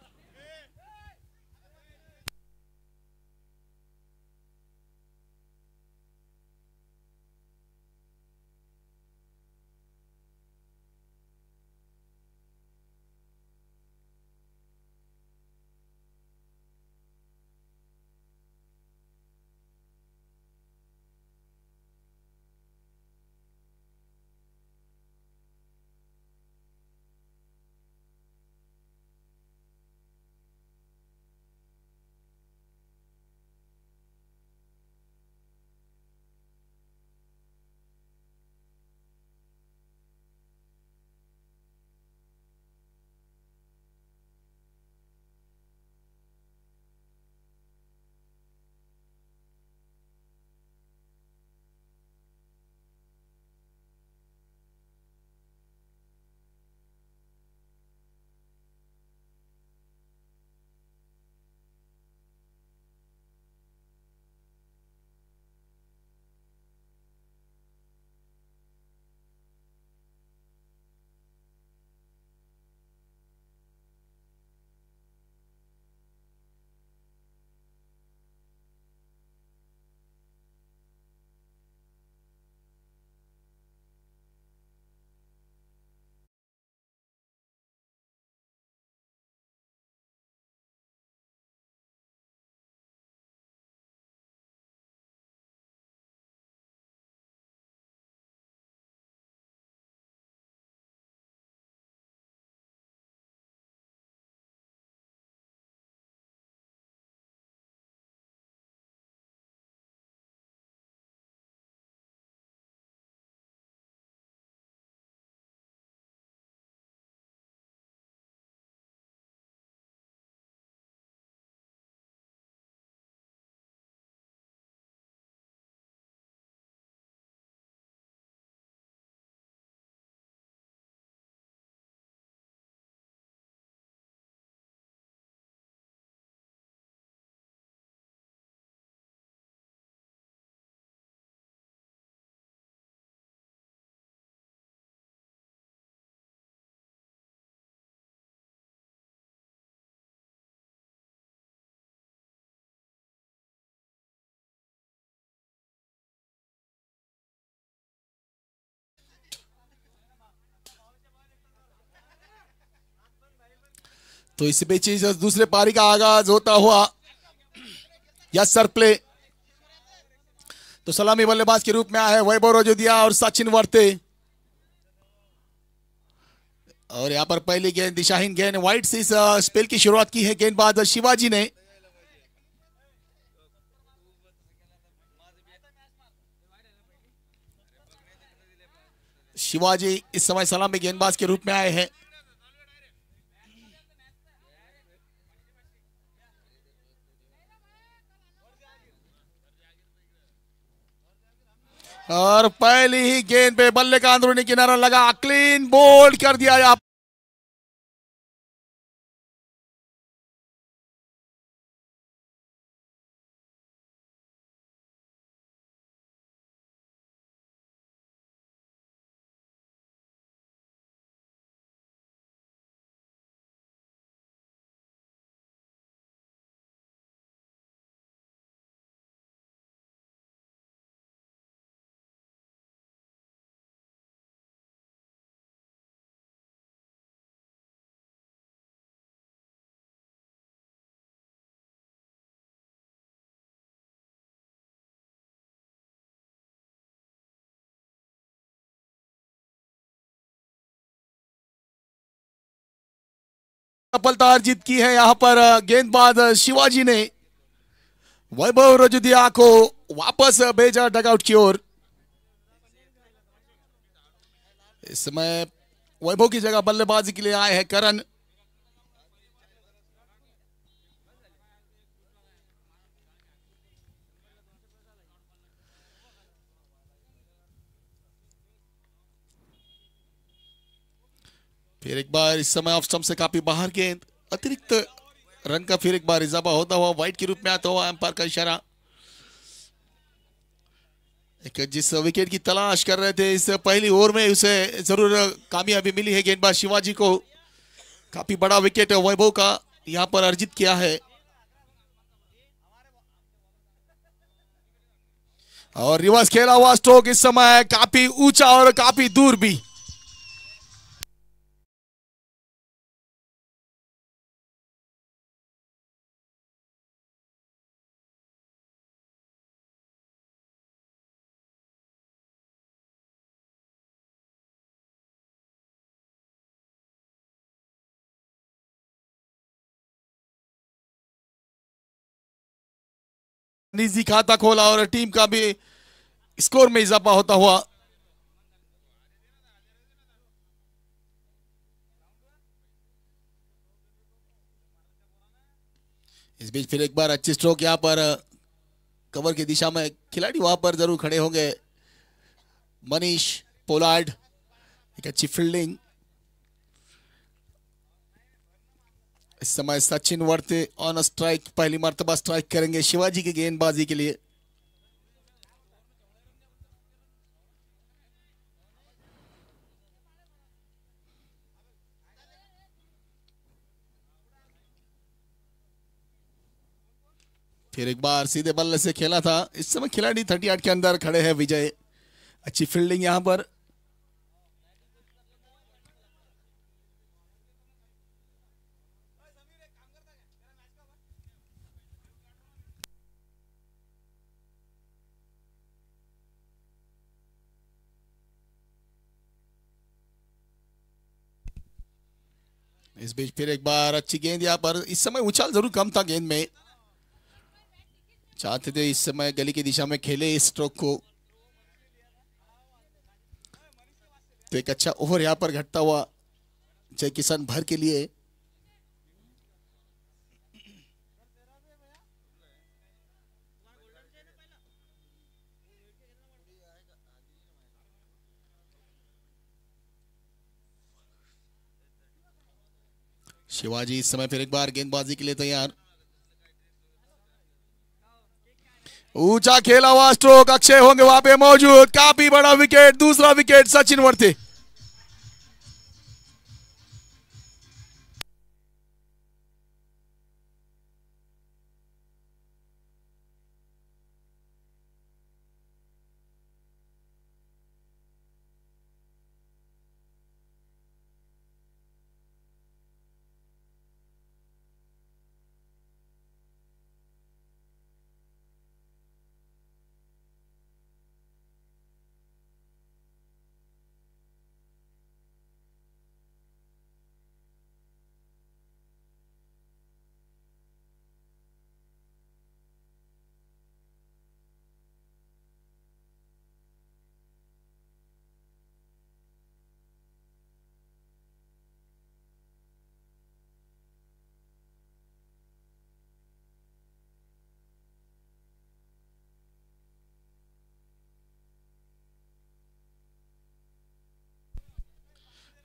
तो इस बीच दूसरे पारी का आगाज होता हुआ या सर प्ले तो सलामी बल्लेबाज के रूप में आए वैभव रोजोदिया और सचिन वर्ते और यहां पर पहली गेंद दिशाहीन गेंद व्हाइट से इस स्पेल की शुरुआत की है गेंदबाज शिवाजी ने शिवाजी इस समय सलामी गेंदबाज के रूप में आए हैं और पहली ही गेंद पे बल्ले का अंदरूनी किनारा लगा क्लीन बोल्ड कर दिया आप सफलता अर्जित की है यहां पर गेंदबाज शिवाजी ने वैभव रजुदिया को वापस भेजा डगआउट की ओर इस समय वैभव की जगह बल्लेबाजी के लिए आए हैं करण फिर एक बार इस समय ऑफ स्टम्प से काफी बाहर के अतिरिक्त रन का फिर एक बार इजाफा होता हुआ व्हाइट के रूप में आता हुआ एम्पायर का इशारा जिस विकेट की तलाश कर रहे थे इस पहली ओवर में उसे जरूर कामयाबी मिली है गेंदबाज शिवाजी को काफी बड़ा विकेट वैभव का यहां पर अर्जित किया है और रिवर्स खेला हुआ स्ट्रोक इस समय काफी ऊंचा और काफी दूर भी निजी खाता खोला और टीम का भी स्कोर में इजाफा होता हुआ इस बीच फिर एक बार अच्छी स्ट्रोक यहां पर कवर की दिशा में खिलाड़ी वहां पर जरूर खड़े होंगे मनीष पोलार्ड एक अच्छी फील्डिंग इस समय सचिन वर्ते ऑन स्ट्राइक पहली मरतबा स्ट्राइक करेंगे शिवाजी की गेंदबाजी के लिए फिर एक बार सीधे बल्ले से खेला था इस समय खिलाड़ी थर्टी आठ के अंदर खड़े हैं विजय अच्छी फील्डिंग यहां पर इस बीच फिर एक बार अच्छी गेंद यहाँ पर इस समय उछाल जरूर कम था गेंद में चाहते थे इस समय गली की दिशा में खेले इस स्ट्रोक को तो एक अच्छा ओवर यहाँ पर घटता हुआ जय किसान भर के लिए शिवाजी इस समय फिर एक बार गेंदबाजी के लिए तैयार ऊंचा खेला हुआ स्ट्रोक अक्षय होंगे वहां पे मौजूद काफी बड़ा विकेट दूसरा विकेट सचिन वर्थी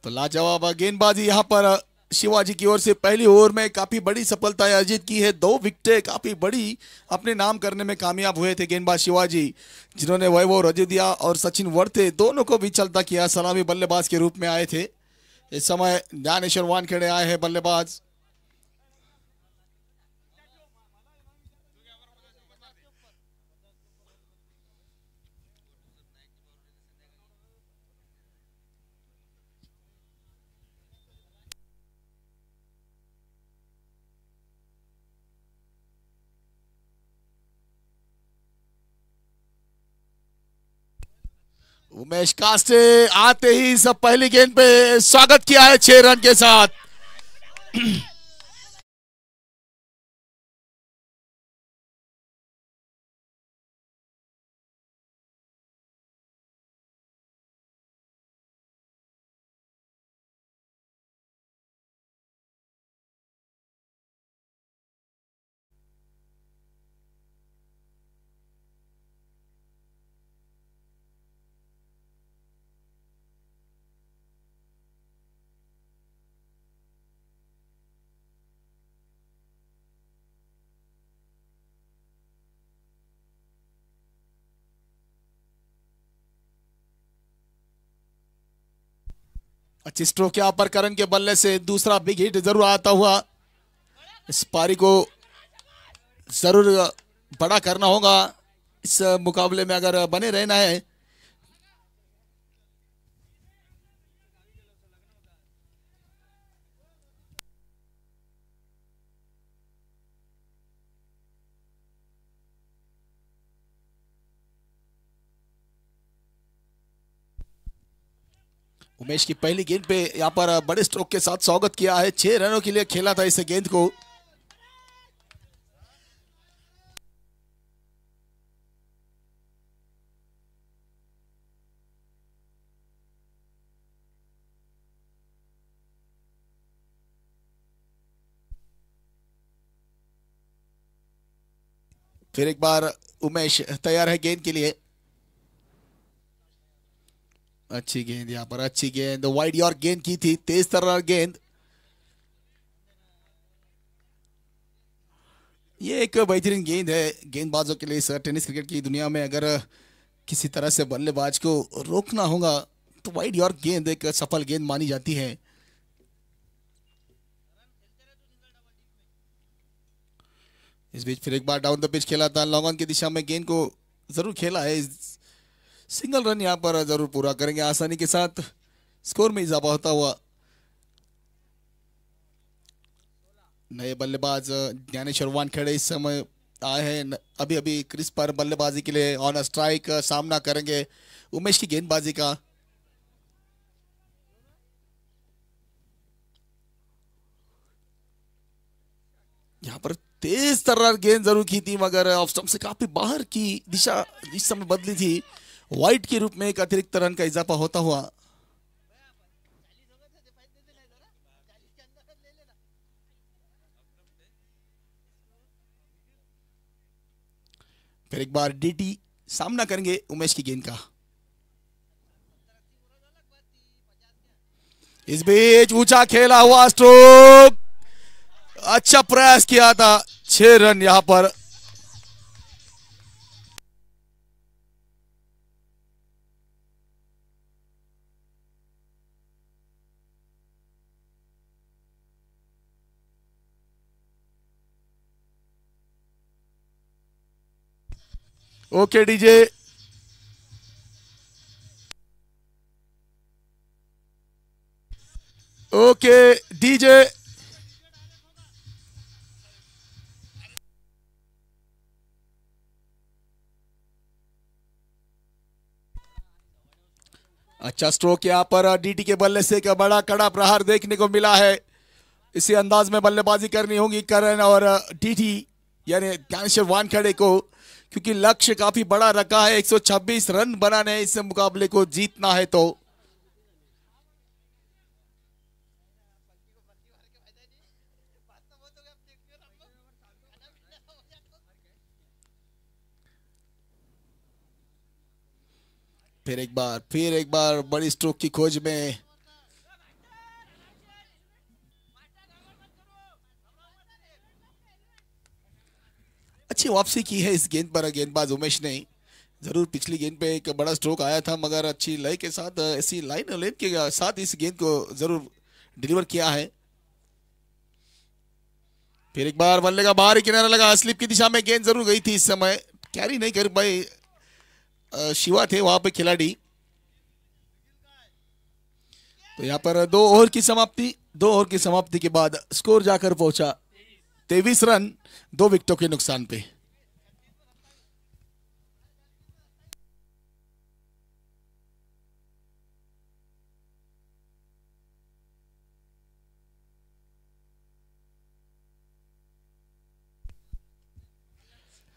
तो लाजवाब गेंदबाजी यहाँ पर शिवाजी की ओर से पहली ओवर में काफ़ी बड़ी सफलता अर्जित की है दो विकटें काफ़ी बड़ी अपने नाम करने में कामयाब हुए थे गेंदबाज शिवाजी जिन्होंने वैभव रजोदिया और सचिन वर्ते दोनों को भी चलता किया सलामी बल्लेबाज के रूप में आए थे इस समय ज्ञानेश्वर वानखेड़े आए हैं बल्लेबाज उमेश कास्टे आते ही सब पहली गेंद पे स्वागत किया है छह रन के साथ अच्छी स्ट्रोक के अपर करण के बल्ले से दूसरा बिग हिट जरूर आता हुआ इस पारी को जरूर बड़ा करना होगा इस मुकाबले में अगर बने रहना है उमेश की पहली गेंद पे यहाँ पर बड़े स्ट्रोक के साथ स्वागत किया है छह रनों के लिए खेला था इस गेंद को फिर एक बार उमेश तैयार है गेंद के लिए अच्छी गेंद यहां पर अच्छी गेंद वाइड और गेंद की थी तेज तर्रार गेंद ये एक बेहतरीन गेंद है गेंदबाजों के लिए सर टेनिस क्रिकेट की दुनिया में अगर किसी तरह से बल्लेबाज को रोकना होगा तो वाइड यॉर्क गेंद एक सफल गेंद मानी जाती है इस बीच फिर एक बार डाउन द पिच खेला था लॉन्ग ऑन की दिशा में गेंद को जरूर खेला है सिंगल रन यहां पर जरूर पूरा करेंगे आसानी के साथ स्कोर में इजाफा होता हुआ नए बल्लेबाज ज्ञानेश्वर वानखेड़े इस समय आए हैं अभी अभी क्रिस पर बल्लेबाजी के लिए ऑन स्ट्राइक सामना करेंगे उमेश की गेंदबाजी का यहाँ पर तेज तर्रार गेंद जरूर की थी मगर ऑफ स्टम्प से काफी बाहर की दिशा इस समय बदली थी व्हाइट के रूप में एक अतिरिक्त रन का इजाफा होता हुआ फिर एक बार डीटी सामना करेंगे उमेश की गेंद का इस बीच ऊंचा खेला हुआ स्ट्रोक अच्छा प्रयास किया था छह रन यहां पर ओके डीजे ओके डीजे अच्छा स्ट्रोक यहां पर डीटी uh, के बल्ले से एक बड़ा कड़ा प्रहार देखने को मिला है इसी अंदाज में बल्लेबाजी करनी होगी करण और डीटी uh, यानी ज्ञानेश्वर वानखड़े को क्योंकि लक्ष्य काफी बड़ा रखा है 126 रन बनाने इस मुकाबले को जीतना है तो फिर एक बार फिर एक बार बड़ी स्ट्रोक की खोज में अच्छी वापसी की है इस गेंद पर गेंदबाज उमेश ने ज़रूर पिछली गेंद पे एक बड़ा स्ट्रोक आया था मगर अच्छी लय के साथ ऐसी लाइन लेप के साथ इस गेंद को ज़रूर डिलीवर किया है फिर एक बार बल्ले का बाहर किनारा लगा स्लिप की दिशा में गेंद जरूर गई थी इस समय कैरी नहीं कर पाई शिवा थे वहां पे खिलाड़ी तो यहां पर दो ओवर की समाप्ति दो ओवर की समाप्ति के बाद स्कोर जाकर पहुंचा तेईस रन दो विकेटों के नुकसान पे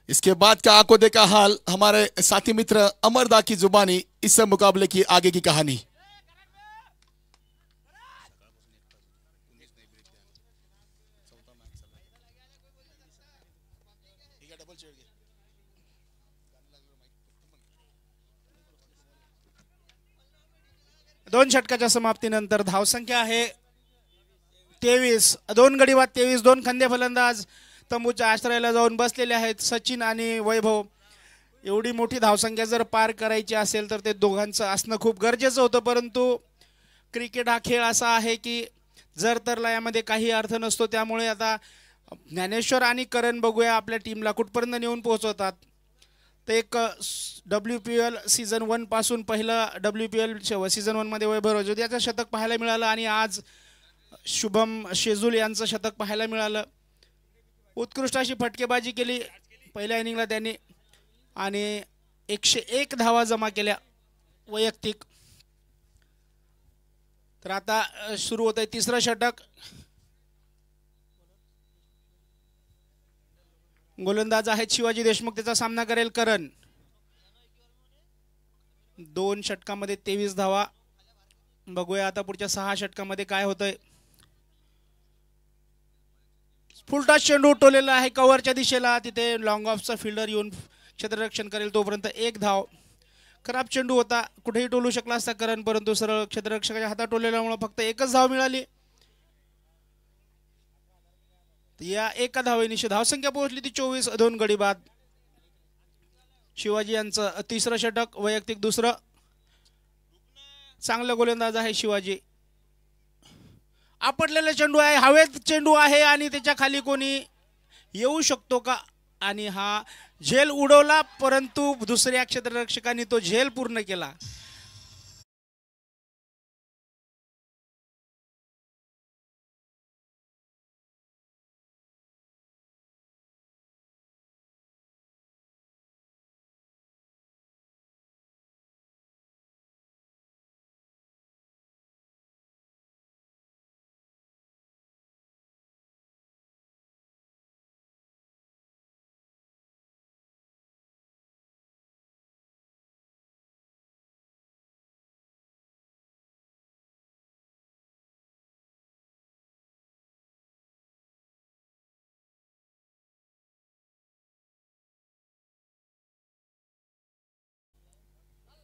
इसके बाद का आंखों देखा हाल हमारे साथी मित्र अमरदा की जुबानी इस मुकाबले की आगे की कहानी दोन षटकाच्या समाप्तीनंतर धावसंख्या आहे तेवीस दोन गडीवाद तेवीस दोन खंदे फलंदाज तंबूच्या आश्रयाला जाऊन बसलेले आहेत सचिन आणि वैभव एवढी मोठी धावसंख्या जर पार करायची असेल तर ते दोघांचं असणं खूप गरजेचं होतं परंतु क्रिकेट हा खेळ असा आहे की जर तर लयामध्ये काही अर्थ नसतो त्यामुळे आता ज्ञानेश्वर आणि करण बघूया आपल्या टीमला कुठपर्यंत नेऊन पोहोचवतात ते एक डब्ल्यू पी एल सीझन वनपासून पहिलं डब्ल्यू पी एल सीझन वनमध्ये वैभव याचं शतक पाहायला मिळालं आणि आज शुभम शेजूल यांचं शतक पाहायला मिळालं उत्कृष्ट अशी फटकेबाजी केली पहिल्या इनिंगला त्यांनी आणि एकशे एक धावा जमा केल्या वैयक्तिक तर आता सुरू होत आहे तिसरं षटक गोलंदाज आहेत शिवाजी देशमुख त्याचा सामना करेल करण दोन षटकामध्ये तेवीस धावा बघूया आता पुढच्या सहा षटकामध्ये काय होतंय फुलटा चेंडू टोलेला आहे कव्हरच्या दिशेला तिथे लॉंग ऑफचा फिल्डर येऊन क्षेत्ररक्षण करेल तोपर्यंत एक धाव खराब चेंडू होता कुठेही टोलू शकला असता करण परंतु सरळ क्षेत्ररक्षकाच्या हातात टोलेल्यामुळे फक्त एकच धाव मिळाली या एका धावेनिशी धावसंख्या पोहोचली ती चोवीस दोन गडी बाद शिवाजी यांचं तिसरं षटक वैयक्तिक दुसरं चांगलं गोलंदाज आहे शिवाजी आपटलेला चेंडू आहे हवेत चेंडू आहे आणि त्याच्या खाली कोणी येऊ शकतो का आणि हा झेल उडवला परंतु दुसऱ्या क्षेत्ररक्षकांनी तो झेल पूर्ण केला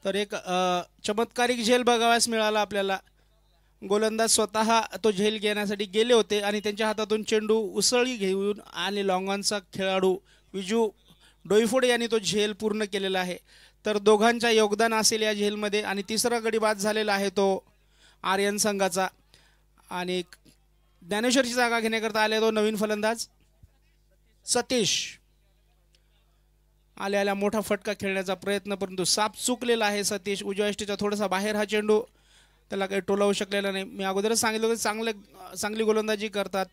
तर एक चमत्कारिक झेल बघाव्यास मिळाला आपल्याला गोलंदाज स्वतः तो झेल घेण्यासाठी गेले होते आणि त्यांच्या हातातून चेंडू उसळी घेऊन आणि लॉंगॉनचा खेळाडू विजू डोईफोडे यांनी तो झेल पूर्ण केलेला आहे तर दोघांच्या योगदान असेल या झेलमध्ये आणि तिसरा गडी बाद झालेला आहे तो आर्यन संघाचा आणि ज्ञानेश्वरची जागा घेण्याकरता आले तो नवीन फलंदाज सतीश आल्या मोठा फटका खेळण्याचा प्रयत्न परंतु साप चुकलेला आहे सतीश उजव्या थोडासा बाहेर हा चेंडू त्याला काही टोलावू शकलेला नाही मी अगोदरच सांगितलं की चांगले चांगली गोलंदाजी करतात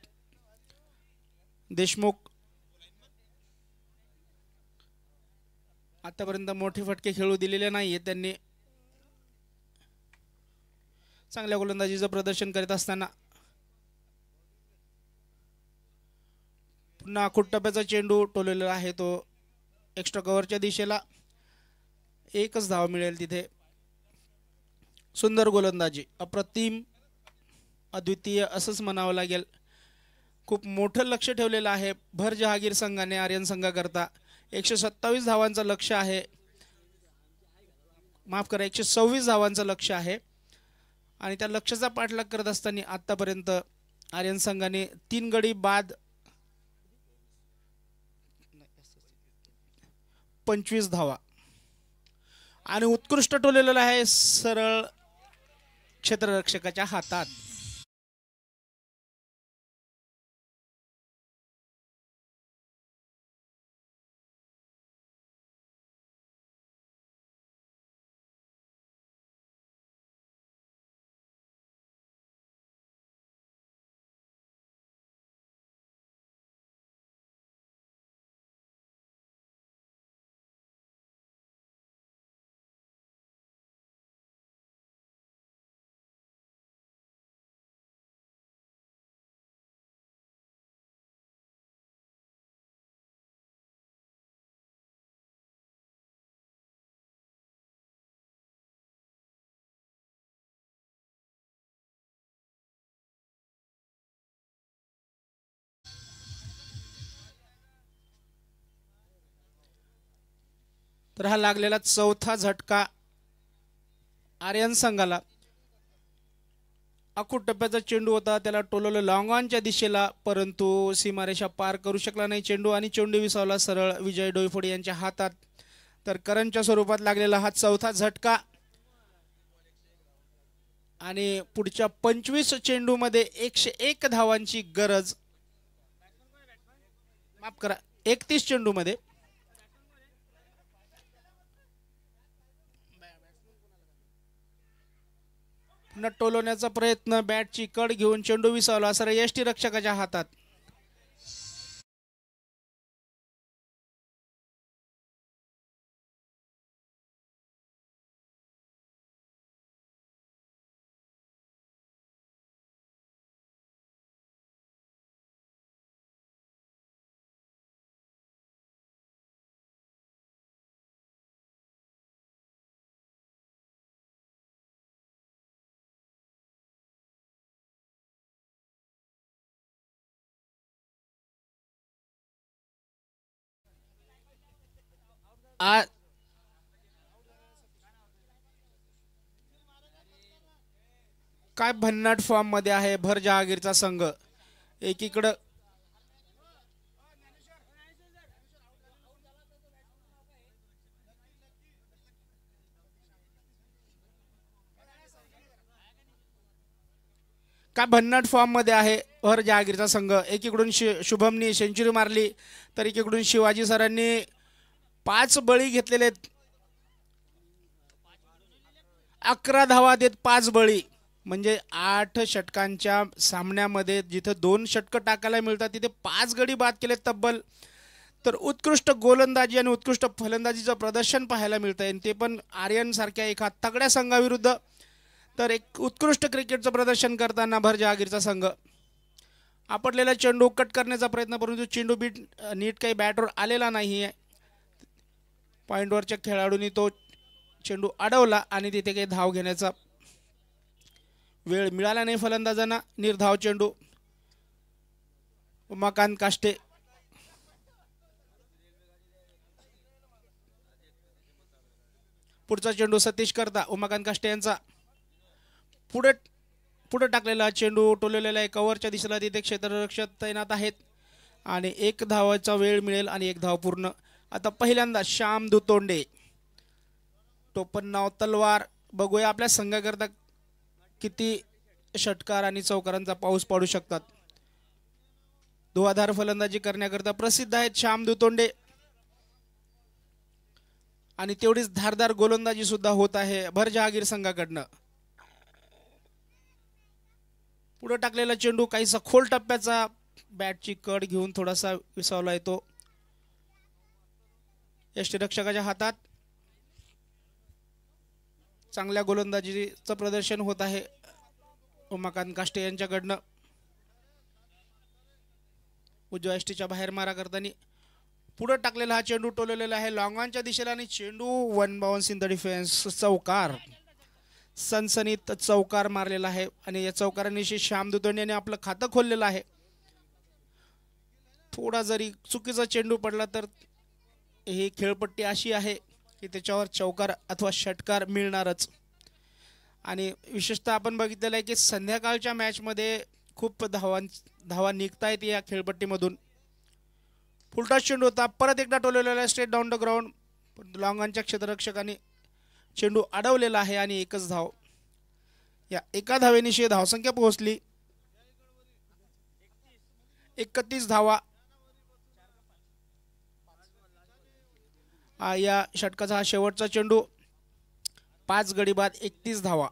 देशमुख आतापर्यंत मोठे फटके खेळू दिलेले नाही त्यांनी चांगल्या गोलंदाजीचं प्रदर्शन करीत असताना पुन्हा खुट्टप्याचा टप्प्याचा चेंडू टोलेला आहे तो एक्स्ट्रा कव्हरच्या दिशेला एकच धाव मिळेल तिथे सुंदर गोलंदाजी अप्रतिम अद्वितीय असंच म्हणावं लागेल खूप मोठं लक्ष ठेवलेलं आहे भर जहागीर संघाने आर्यन संघाकरता एकशे सत्तावीस धावांचं लक्ष आहे माफ करा एकशे सव्वीस धावांचं लक्ष आहे आणि त्या लक्षाचा पाठलाग करत असताना आत्तापर्यंत आर्यन संघाने तीन गडी बाद पंचवीस धावा आणि उत्कृष्ट टोलेलेला आहे सरळ क्षेत्ररक्षकाच्या हातात तर हा लागलेला चौथा झटका आर्यन संघाला अखूट टप्प्याचा चेंडू होता त्याला टोलवलं लॉंगॉनच्या दिशेला परंतु सीमारेषा पार करू शकला नाही चेंडू आणि चेंडू विसावला सरळ विजय डोईफोडे यांच्या हातात तर करणच्या स्वरूपात लागलेला हा चौथा झटका आणि पुढच्या पंचवीस चेंडूमध्ये एकशे एक धावांची गरज माफ करा एकतीस चेंडूमध्ये टोलवण्याचा प्रयत्न बॅटची कड घेऊन चेंडू विसावला सर यष्टी रक्षकाच्या हातात आज काय भन्नाट फॉर्म मध्ये आहे भर जहागीरचा संघ एकीकडं काय भन्नाट फॉर्म मध्ये आहे भर जहागीरचा संघ एकीकडून शुभमनी सेंचुरी मारली तर एकीकडून शिवाजी सरांनी पाच बळी घेतलेले अकरा धावा देत पाच बळी म्हणजे आठ षटकांच्या सामन्यामध्ये जिथे दोन षटकं टाकायला मिळतात तिथे पाच गडी बाद केले तब्बल तर उत्कृष्ट गोलंदाजी आणि उत्कृष्ट फलंदाजीचं प्रदर्शन पाहायला मिळतं आणि ते पण आर्यनसारख्या एका तगड्या संघाविरुद्ध तर एक उत्कृष्ट क्रिकेटचं प्रदर्शन करताना भर जहागीरचा संघ आपटलेला चेंडू कट करण्याचा प्रयत्न परंतु चेंडू बीट नीट काही बॅटवर आलेला नाही आहे पॉईंटवरच्या खेळाडूंनी तो चेंडू अडवला आणि तिथे काही धाव घेण्याचा वेळ मिळाला नाही फलंदाजांना निर्धाव चेंडू उमाकांत काष्टे पुढचा चेंडू सतीश करता उमाकांत काष्टे यांचा पुढे पुढे टाकलेला चेंडू टोललेला आहे कव्हरच्या दिशेला तिथे क्षेत्ररक्षक तैनात आहेत आणि एक धावाचा वेळ मिळेल आणि एक धाव पूर्ण आता पहिल्यांदा श्याम दुतोंडे टोपन नाव तलवार बघूया आपल्या संघाकरता किती षटकार आणि चौकारांचा पाऊस पाडू शकतात धुवाधार फलंदाजी करण्याकरता प्रसिद्ध आहेत श्याम दुतोंडे आणि तेवढीच धारदार गोलंदाजी सुद्धा होत आहे भर जहागीर संघाकडनं पुढे टाकलेला चेंडू काहीसा खोल टप्प्याचा बॅटची कड घेऊन थोडासा विसावला येतो यष्टीरक्षकाच्या हातात चांगल्या गोलंदाजीचं प्रदर्शन होत आहे उमाकांत काष्टे यांच्याकडनं उजव्या एष्टीच्या बाहेर मारा करताना पुढे टाकलेला हा चेंडू टोलवलेला आहे लॉंगॉनच्या दिशेला आणि चेंडू one bounce in the defence चौकार सनसनीत चौकार मारलेला आहे आणि या चौकारानिशी श्याम यांनी आपलं खातं खोललेलं आहे थोडा जरी चुकीचा चेंडू पडला तर ही खेळपट्टी अशी आहे की त्याच्यावर चौकार अथवा षटकार मिळणारच आणि विशेषतः आपण बघितलेलं आहे की संध्याकाळच्या मॅचमध्ये खूप धावां धावा निघतायत या खेळपट्टीमधून फुलटॉस चेंडू होता परत एकदा टोलवलेला आहे स्ट्रेट डाऊन द ग्राउंड पण लॉंगांच्या क्षेत्ररक्षकाने चेंडू अडवलेला आहे आणि एकच धाव या एका धावेनिशी धावसंख्या पोहोचली एकतीस धावा या षटकाचा हा शेवटचा चेंडू पाच गडी बाद एकतीस धावा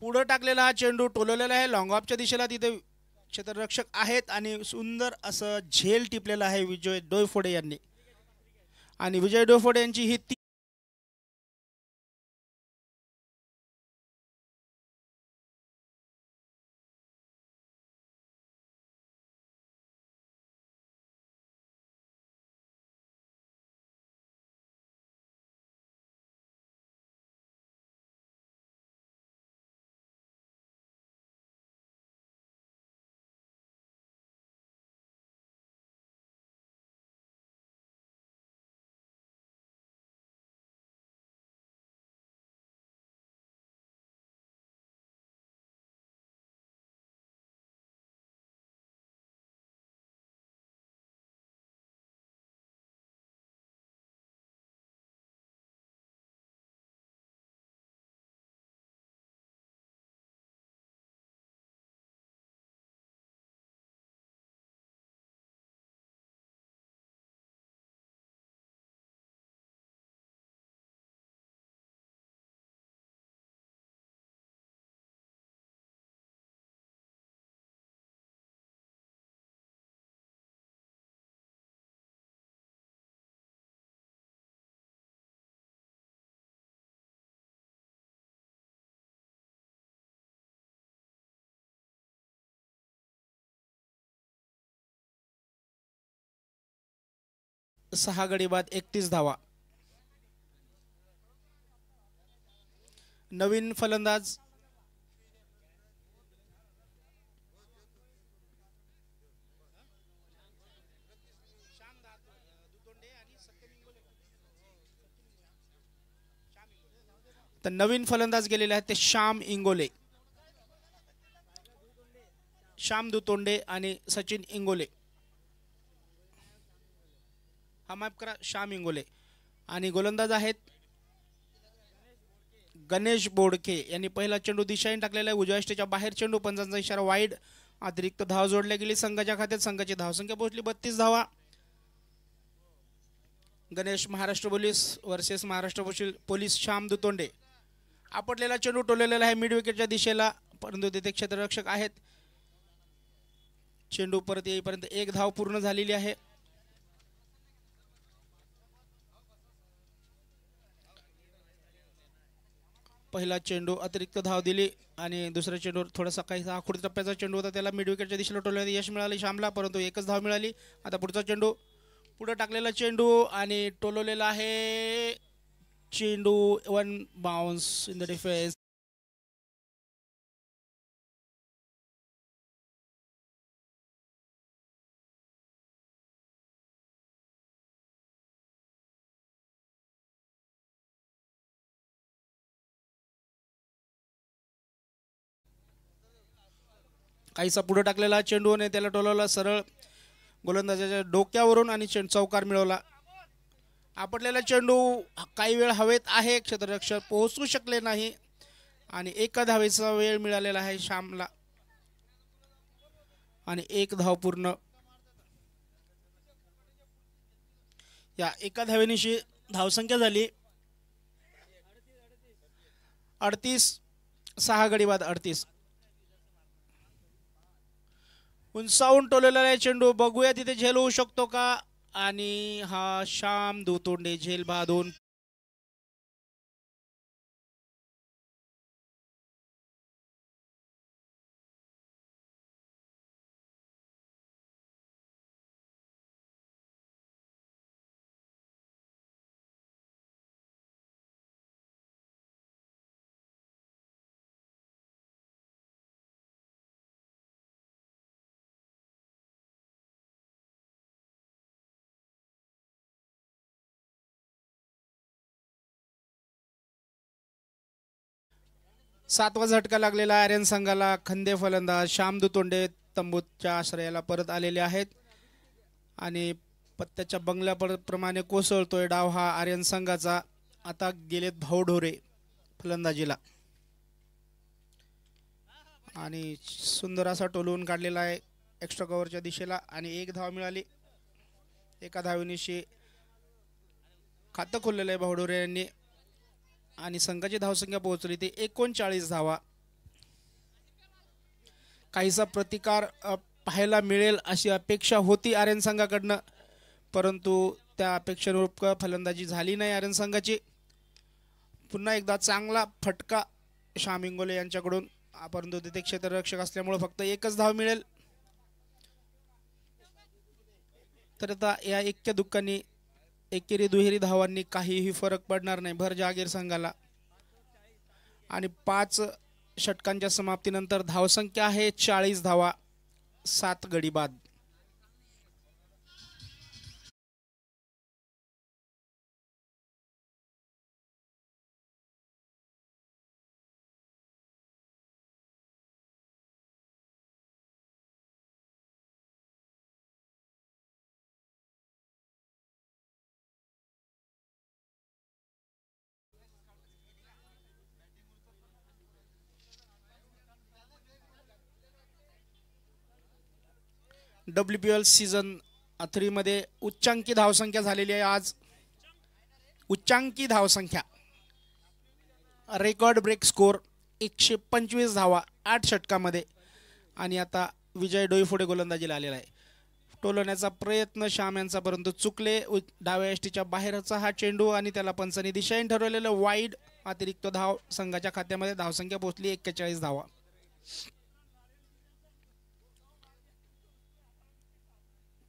पुढं टाकलेला हा चेंडू टोलवलेला आहे लॉंग ऑफच्या दिशेला तिथे क्षेत्ररक्षक आहेत आणि सुंदर असं झेल टिपलेलं आहे विजय डोयफोडे यांनी आणि विजय डोयफोडे यांची ही सहा गडी बाद एकतीस धावा नवीन फलंदाज तर नवीन फलंदाज गेलेले आहेत ते श्याम इंगोले श्याम दुतोंडे आणि सचिन इंगोले हा माफ करा श्याम इंगोले आणि गोलंदाज आहेत गणेश बोडके यांनी पहिला चेंडू दिशाने टाकलेला आहे उजव्या बाहेर चेंडू पंचांचा इशारा वाईड अतिरिक्त धाव जोडल्या गेली संघाच्या खात्यात संघाची धावसंख्या पोहोचली बत्तीस धावा Ganesh Maharashtra police versus Maharashtra police Shyam Dutonde आपटलेला चेंडू टोललेला आहे मिड विकेटच्या दिशेला परंतु तिथे क्षेत्ररक्षक आहेत चेंडू परत येईपर्यंत एक धाव पूर्ण झालेली आहे पहिला चेंडू अतिरिक्त धाव दिली आणि दुसऱ्या चेंडूवर थोडासा काही आखुड टप्प्याचा चेंडू होता त्याला मिड विकेटच्या दिशेला टोलण्यात यश मिळाले श्यामला परंतु एकच धाव मिळाली आता पुढचा चेंडू पुढं टाकलेला चेंडू आणि टोलवलेला आहे चेंडू one bounce in the defence काहीसा पुढं टाकलेला चेंडूने त्याला टोलवला सरळ गोलंदाजाच्या डोक्यावरून आणि चेंड चौकार मिळवला आपटलेला चेंडू काही वेळ हवेत आहे क्षेत्ररक्षक पोहोचू शकले नाही आणि एका धावेचा वेळ मिळालेला आहे श्यामला आणि एक धाव पूर्ण या एका धावेनिशी धावसंख्या झाली अडतीस सहा गडीबाद बाद अडतीस उंचावून टोलेला आहे चेंडू बघूया तिथे झेल होऊ शकतो का आणि हा श्याम दुतोंडे झेल बा सातवा झटका लागलेला आर्यन संघाला खंदे फलंदाज श्याम दुतोंडे तंबूच्या आश्रयाला परत आलेले आहेत आणि पत्त्याच्या बंगल्या प्रमाणे कोसळतोय डाव हा आर्यन संघाचा आता गेलेत भाऊ ढोरे फलंदाजीला आणि सुंदर असा टोलवून काढलेला आहे एक्स्ट्रा कव्हरच्या दिशेला आणि एक धाव मिळाली एका धावनीशी खातं खोललेलं आहे भाऊ यांनी आणि संघाची धावसंख्या पोहोचली ते एकोणचाळीस धावा काहीसा प्रतिकार पाहायला मिळेल अशी अपेक्षा होती आर्यन संघाकडनं परंतु त्या अपेक्षेनुरूप फलंदाजी झाली नाही आर्यन संघाची पुन्हा एकदा चांगला फटका श्याम इंगोले यांच्याकडून परंतु तिथे क्षेत्ररक्षक असल्यामुळे फक्त एकच धाव मिळेल तर आता या इतक्या दुःखांनी एकेरी दुहेरी धावांनी काहीही फरक पडणार नाही भर जागीर संघाला आणि पाच षटकांच्या समाप्तीनंतर धावसंख्या आहे चाळीस धावा सात गडी बाद डब्ल्यू पी एल सीझन थ्रीमध्ये उच्चांकी धावसंख्या झालेली आहे आज उच्चांकी धावसंख्या रेकॉर्ड ब्रेक स्कोर एकशे पंचवीस धावा आठ षटकामध्ये आणि आता विजय डोईफोडे गोलंदाजीला आलेला आहे टोलवण्याचा प्रयत्न श्याम यांचा परंतु चुकले डाव्या एसटीच्या बाहेरचा हा चेंडू आणि त्याला पंचनी दिशाईन ठरवलेलं वाईड अतिरिक्त धाव संघाच्या खात्यामध्ये धावसंख्या पोहोचली एक्केचाळीस धावा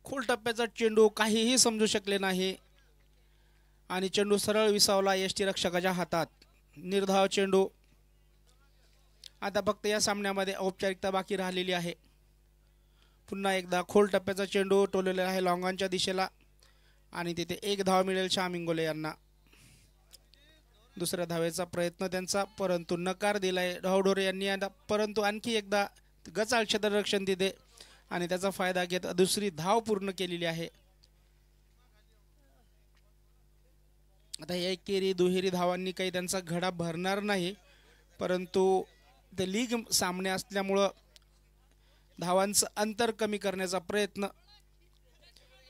खोल टप्प्याचा चेंडू काहीही समजू शकले नाही आणि चेंडू सरळ विसावला एस टी रक्षकाच्या हातात निर्धाव चेंडू आता फक्त या सामन्यामध्ये औपचारिकता बाकी राहिलेली आहे पुन्हा एकदा खोल टप्प्याचा चेंडू टोललेला आहे लॉंगांच्या दिशेला आणि तिथे एक धाव मिळेल श्याम इंगोले यांना दुसऱ्या धावेचा प्रयत्न त्यांचा परंतु नकार दिलाय ढावडोरे यांनी परंतु आणखी एकदा गचाल क्षेत्ररक्षण तिथे आणि त्याचा फायदा घेत दुसरी धाव पूर्ण केलेली आहे आता या एकेरी दुहेरी धावांनी काही त्यांचा घडा भरणार नाही परंतु ते लीग सामने असल्यामुळं धावांचं अंतर कमी करण्याचा प्रयत्न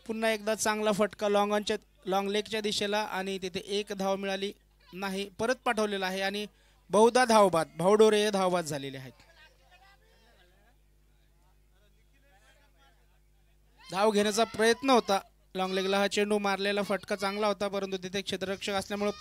पुन्हा एकदा चांगला फटका लॉंगांच्या ऑनच्या लॉंग लेगच्या दिशेला आणि तिथे एक धाव मिळाली नाही परत पाठवलेला आहे आणि बहुधा धावबाद भावडोरे हे धावबाद झालेले आहेत धाव घेण्याचा प्रयत्न होता लेगला हा चेंडू मारलेला फटका चांगला होता परंतु तिथे क्षेत्ररक्षक असल्यामुळे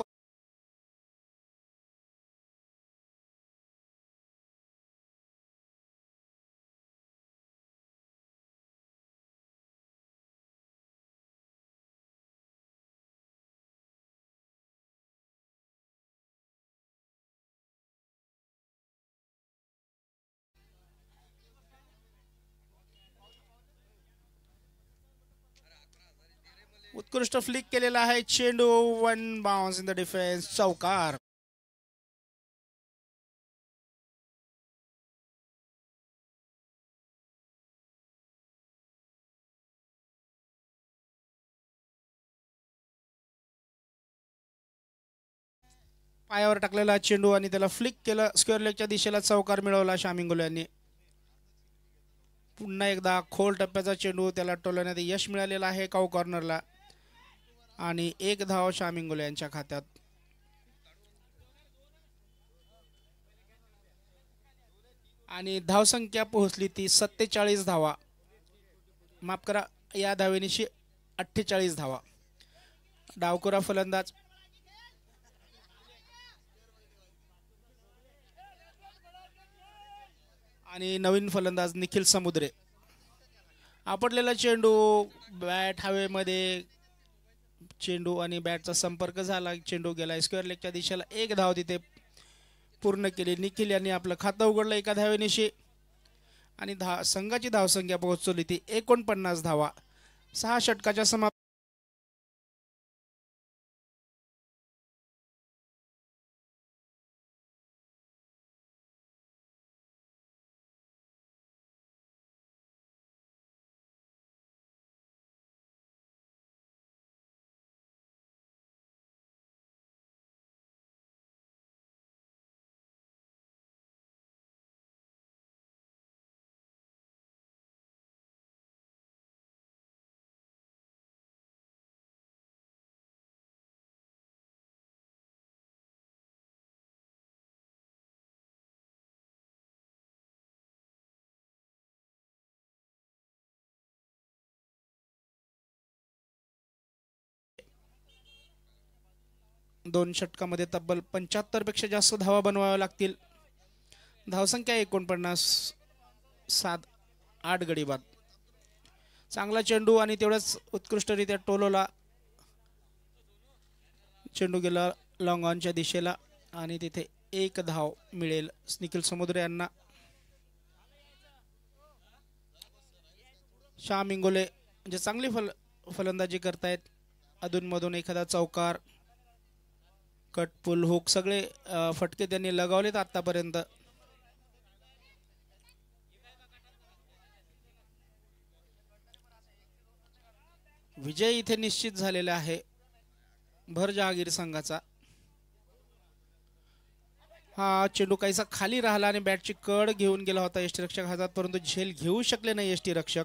उत्कृष्ट फ्लिक केलेला आहे चेंडू one bounce in the defence चौकार पायावर टाकलेला चेंडू आणि त्याला फ्लिक केलं स्क्वेअर लेगच्या दिशेला चौकार मिळवला शामिंगुल यांनी पुन्हा एकदा खोल टप्प्याचा चेंडू त्याला टोलवण्यात यश मिळालेला आहे काऊ कॉर्नरला आणि एक धाव इंगोले यांच्या खात्यात आणि धावसंख्या पोहोचली ती सत्तेचाळीस धावा माफ करा या धावेनिशी अठ्ठेचाळीस धावा डावकुरा फलंदाज आणि नवीन फलंदाज निखिल समुद्रे आपटलेला चेंडू बॅट हवेमध्ये चेंडू आणि बॅटचा संपर्क झाला चेंडू गेला स्क्वेअर लेगच्या दिशेला एक धाव तिथे पूर्ण केली निखिल यांनी आपलं खातं उघडलं एका धावेनिशी आणि धा संघाची धावसंख्या पोहोचवली ती एकोणपन्नास धावा सहा षटकाच्या समाप्त दोन षटकामध्ये तब्बल पंच्याहत्तरपेक्षा जास्त धावा बनवाव्या लागतील धावसंख्या एकोणपन्नास सात आठ गडी चांगला चेंडू आणि तेवढ्याच उत्कृष्टरित्या टोलोला चेंडू गेला लॉंग ऑनच्या दिशेला आणि तिथे एक धाव मिळेल निखिल समुद्र यांना श्याम इंगोले जे चांगली फल फलंदाजी करतायत अधूनमधून एखादा चौकार कट पुल हुक सगळे फटके त्यांनी लगावलेत आतापर्यंत विजय इथे निश्चित झालेला आहे भर जहागीर संघाचा हा चेंडू काहीसा खाली राहिला आणि बॅटची कड घेऊन गेला होता एसटी रक्षक हातात परंतु झेल घेऊ शकले नाही एसटी रक्षक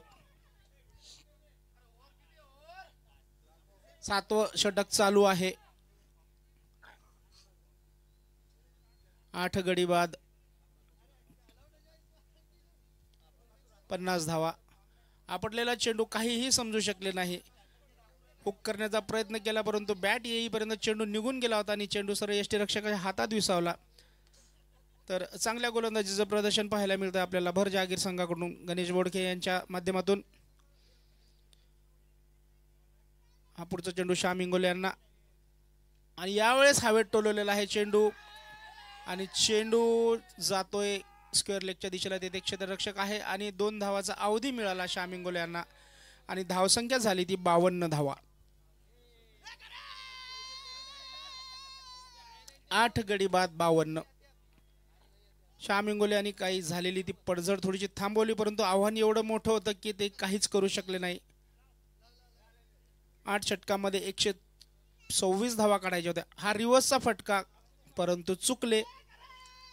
सातवं षटक चालू आहे आठ गडी बाद पन्नास धावा आपटलेला चेंडू काहीही समजू शकले नाही हुक करण्याचा प्रयत्न केला परंतु बॅट येईपर्यंत चेंडू निघून गेला होता आणि चेंडू सर्व यष्टी रक्षकाच्या हातात विसावला तर चांगल्या गोलंदाजीचं प्रदर्शन पाहायला मिळतं आपल्याला भर जागीर संघाकडून गणेश बोडखे यांच्या माध्यमातून हा पुढचा चेंडू श्याम इंगोले यांना आणि यावेळेस हवेत टोलवलेला आहे चेंडू आणि चेंडू जातोय स्क्वेअर लेगच्या दिशेला तेथे क्षेत्ररक्षक आहे आणि दोन धावाचा अवधी मिळाला श्यामिंगोल यांना आणि धावसंख्या झाली ती बावन्न धावा आठ गडी बाद बावन्न श्याम इंगोले यांनी काही झालेली ती पडझड थोडीशी थांबवली परंतु आव्हान एवढं मोठं होतं की ते काहीच करू शकले नाही आठ षटकामध्ये एकशे सव्वीस धावा काढायच्या होत्या हा रिवर्सचा फटका परंतु चुकले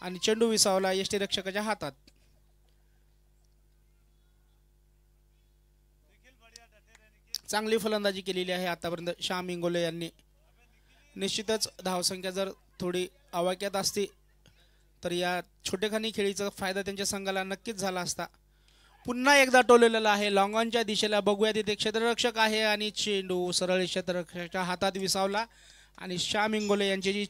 आणि चेंडू विसावला यष्टीरक्षकाच्या हातात चांगली फलंदाजी केलेली आहे आतापर्यंत श्याम इंगोले यांनी निश्चितच धावसंख्या जर थोडी आवाक्यात असती तर या छोटेखानी खेळीचा फायदा त्यांच्या संघाला नक्कीच झाला असता पुन्हा एकदा टोललेला आहे लॉंगॉनच्या दिशेला बघूया तिथे क्षेत्ररक्षक आहे आणि चेंडू सरळ क्षेत्ररक्षकाच्या हातात विसावला आणि श्याम इंगोले यांची जी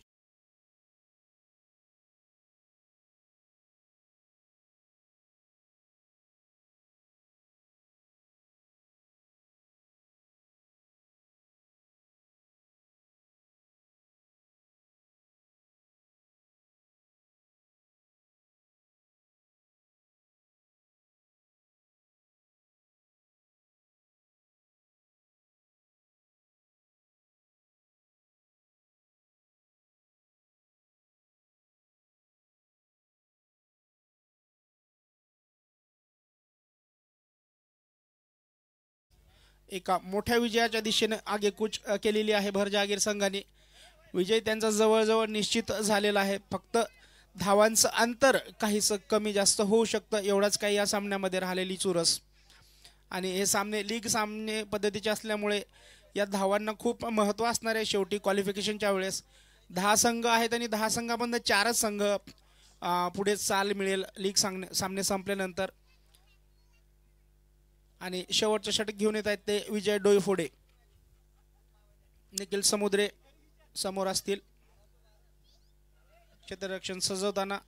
एका मोठ्या विजयाच्या दिशेनं आगेकूच केलेली आहे भरजागीर संघाने विजय त्यांचा जवळजवळ निश्चित झालेला आहे फक्त धावांचं अंतर काहीसं कमी जास्त होऊ शकतं एवढाच काही या सामन्यामध्ये राहिलेली चुरस आणि हे सामने लीग सामने पद्धतीचे असल्यामुळे या धावांना खूप महत्त्व असणार आहे शेवटी क्वालिफिकेशनच्या वेळेस दहा संघ आहेत आणि दहा संघामधनं चारच संघ पुढे चाल मिळेल लीग सामने सामने संपल्यानंतर आणि शेवटचं षटक घेऊन येत आहेत ते विजय डोईफोडे निखिल समुद्रे समोर असतील क्षेत्ररक्षण सजवताना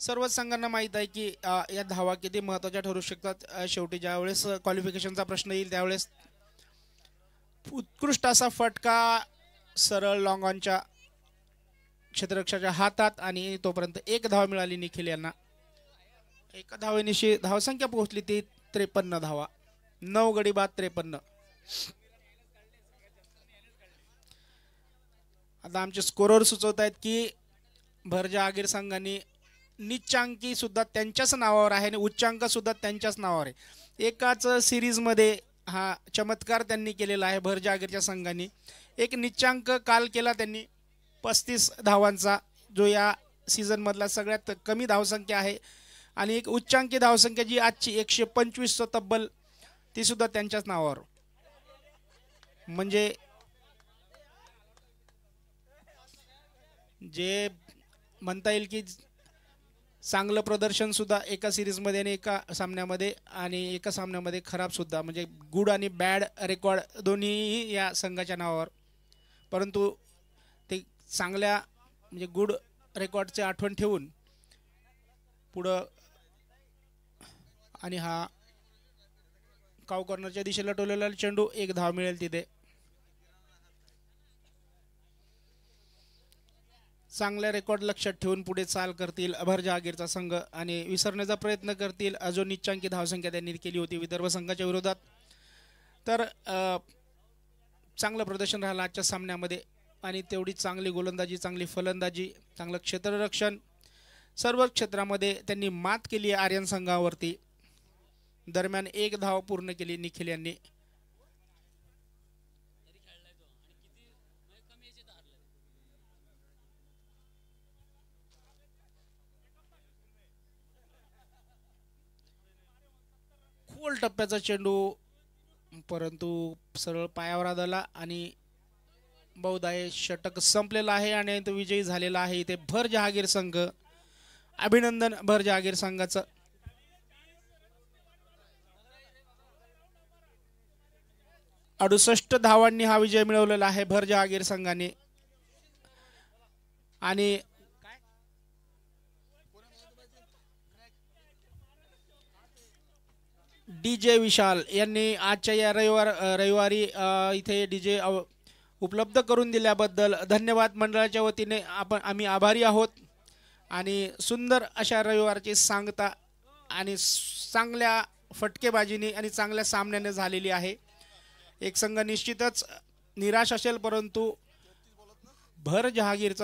सर्वच संघांना माहीत आहे की या धावा किती महत्त्वाच्या ठरू शकतात शेवटी ज्या वेळेस क्वालिफिकेशनचा प्रश्न येईल त्यावेळेस उत्कृष्ट असा फटका सरळ लॉंगॉनच्या क्षेत्ररक्षाच्या हातात आणि तोपर्यंत एक धाव मिळाली निखिल यांना एका धावेनिशी धावसंख्या पोहोचली ती त्रेपन्न धावा नऊ गडी बाद त्रेपन्न आता आमचे स्कोरर सुचवत आहेत की भरजा आगीर संघाने निच्चांकी सुद्धा त्यांच्याच नावावर आहे आणि उच्चांक सुद्धा त्यांच्याच नावावर आहे एकाच सिरीजमध्ये हा चमत्कार त्यांनी केलेला आहे भरजा आगीरच्या संघाने एक निच्चांक काल केला त्यांनी पस्तीस धावांचा जो या सीझनमधला सगळ्यात कमी धावसंख्या आहे आणि एक उच्चांकी धावसंख्या जी आजची एकशे पंचवीस तब्बल ती सुद्धा त्यांच्याच नावावर म्हणजे जे म्हणता येईल की चांगलं प्रदर्शन सुद्धा एका सिरीजमध्ये आणि एका सामन्यामध्ये आणि एका सामन्यामध्ये खराब सुद्धा म्हणजे गुड आणि बॅड रेकॉर्ड दोन्हीही या संघाच्या नावावर परंतु ते चांगल्या म्हणजे गुड रेकॉर्डचे आठवण ठेवून पुढं आणि हा काव कॉर्नरच्या दिशेला टोलेला चेंडू एक धाव मिळेल तिथे चांगल्या रेकॉर्ड लक्षात ठेवून पुढे चाल करतील अभर जहागीरचा संघ आणि विसरण्याचा प्रयत्न करतील अजून निच्चांकी धावसंख्या त्यांनी केली होती विदर्भ संघाच्या विरोधात तर चांगलं प्रदर्शन राहिलं आजच्या सामन्यामध्ये आणि तेवढी चांगली गोलंदाजी चांगली फलंदाजी चांगलं क्षेत्ररक्षण सर्व क्षेत्रामध्ये त्यांनी मात केली आर्यन संघावरती दरम्यान एक धाव पूर्ण केली निखिल यांनी खोल टप्प्याचा चेंडू परंतु सरळ पायावर आदला आणि बहुधा हे षटक संपलेलं आहे आणि तो विजयी झालेला आहे इथे भर जहागीर संघ अभिनंदन भर जहागीर संघाचं अडुसष्ट धावांनी हा विजय मिळवलेला आहे भर जहागीर संघाने आणि डी जे विशाल यांनी आजच्या या रविवार रविवारी इथे डी जे उपलब्ध करून दिल्याबद्दल धन्यवाद मंडळाच्या वतीने आपण आम्ही आभारी आहोत आणि सुंदर अशा रविवारची सांगता आणि चांगल्या फटकेबाजीने आणि चांगल्या सामन्याने झालेली आहे एक संघ निश्चितच निराश असेल परंतु भर जहागीरचा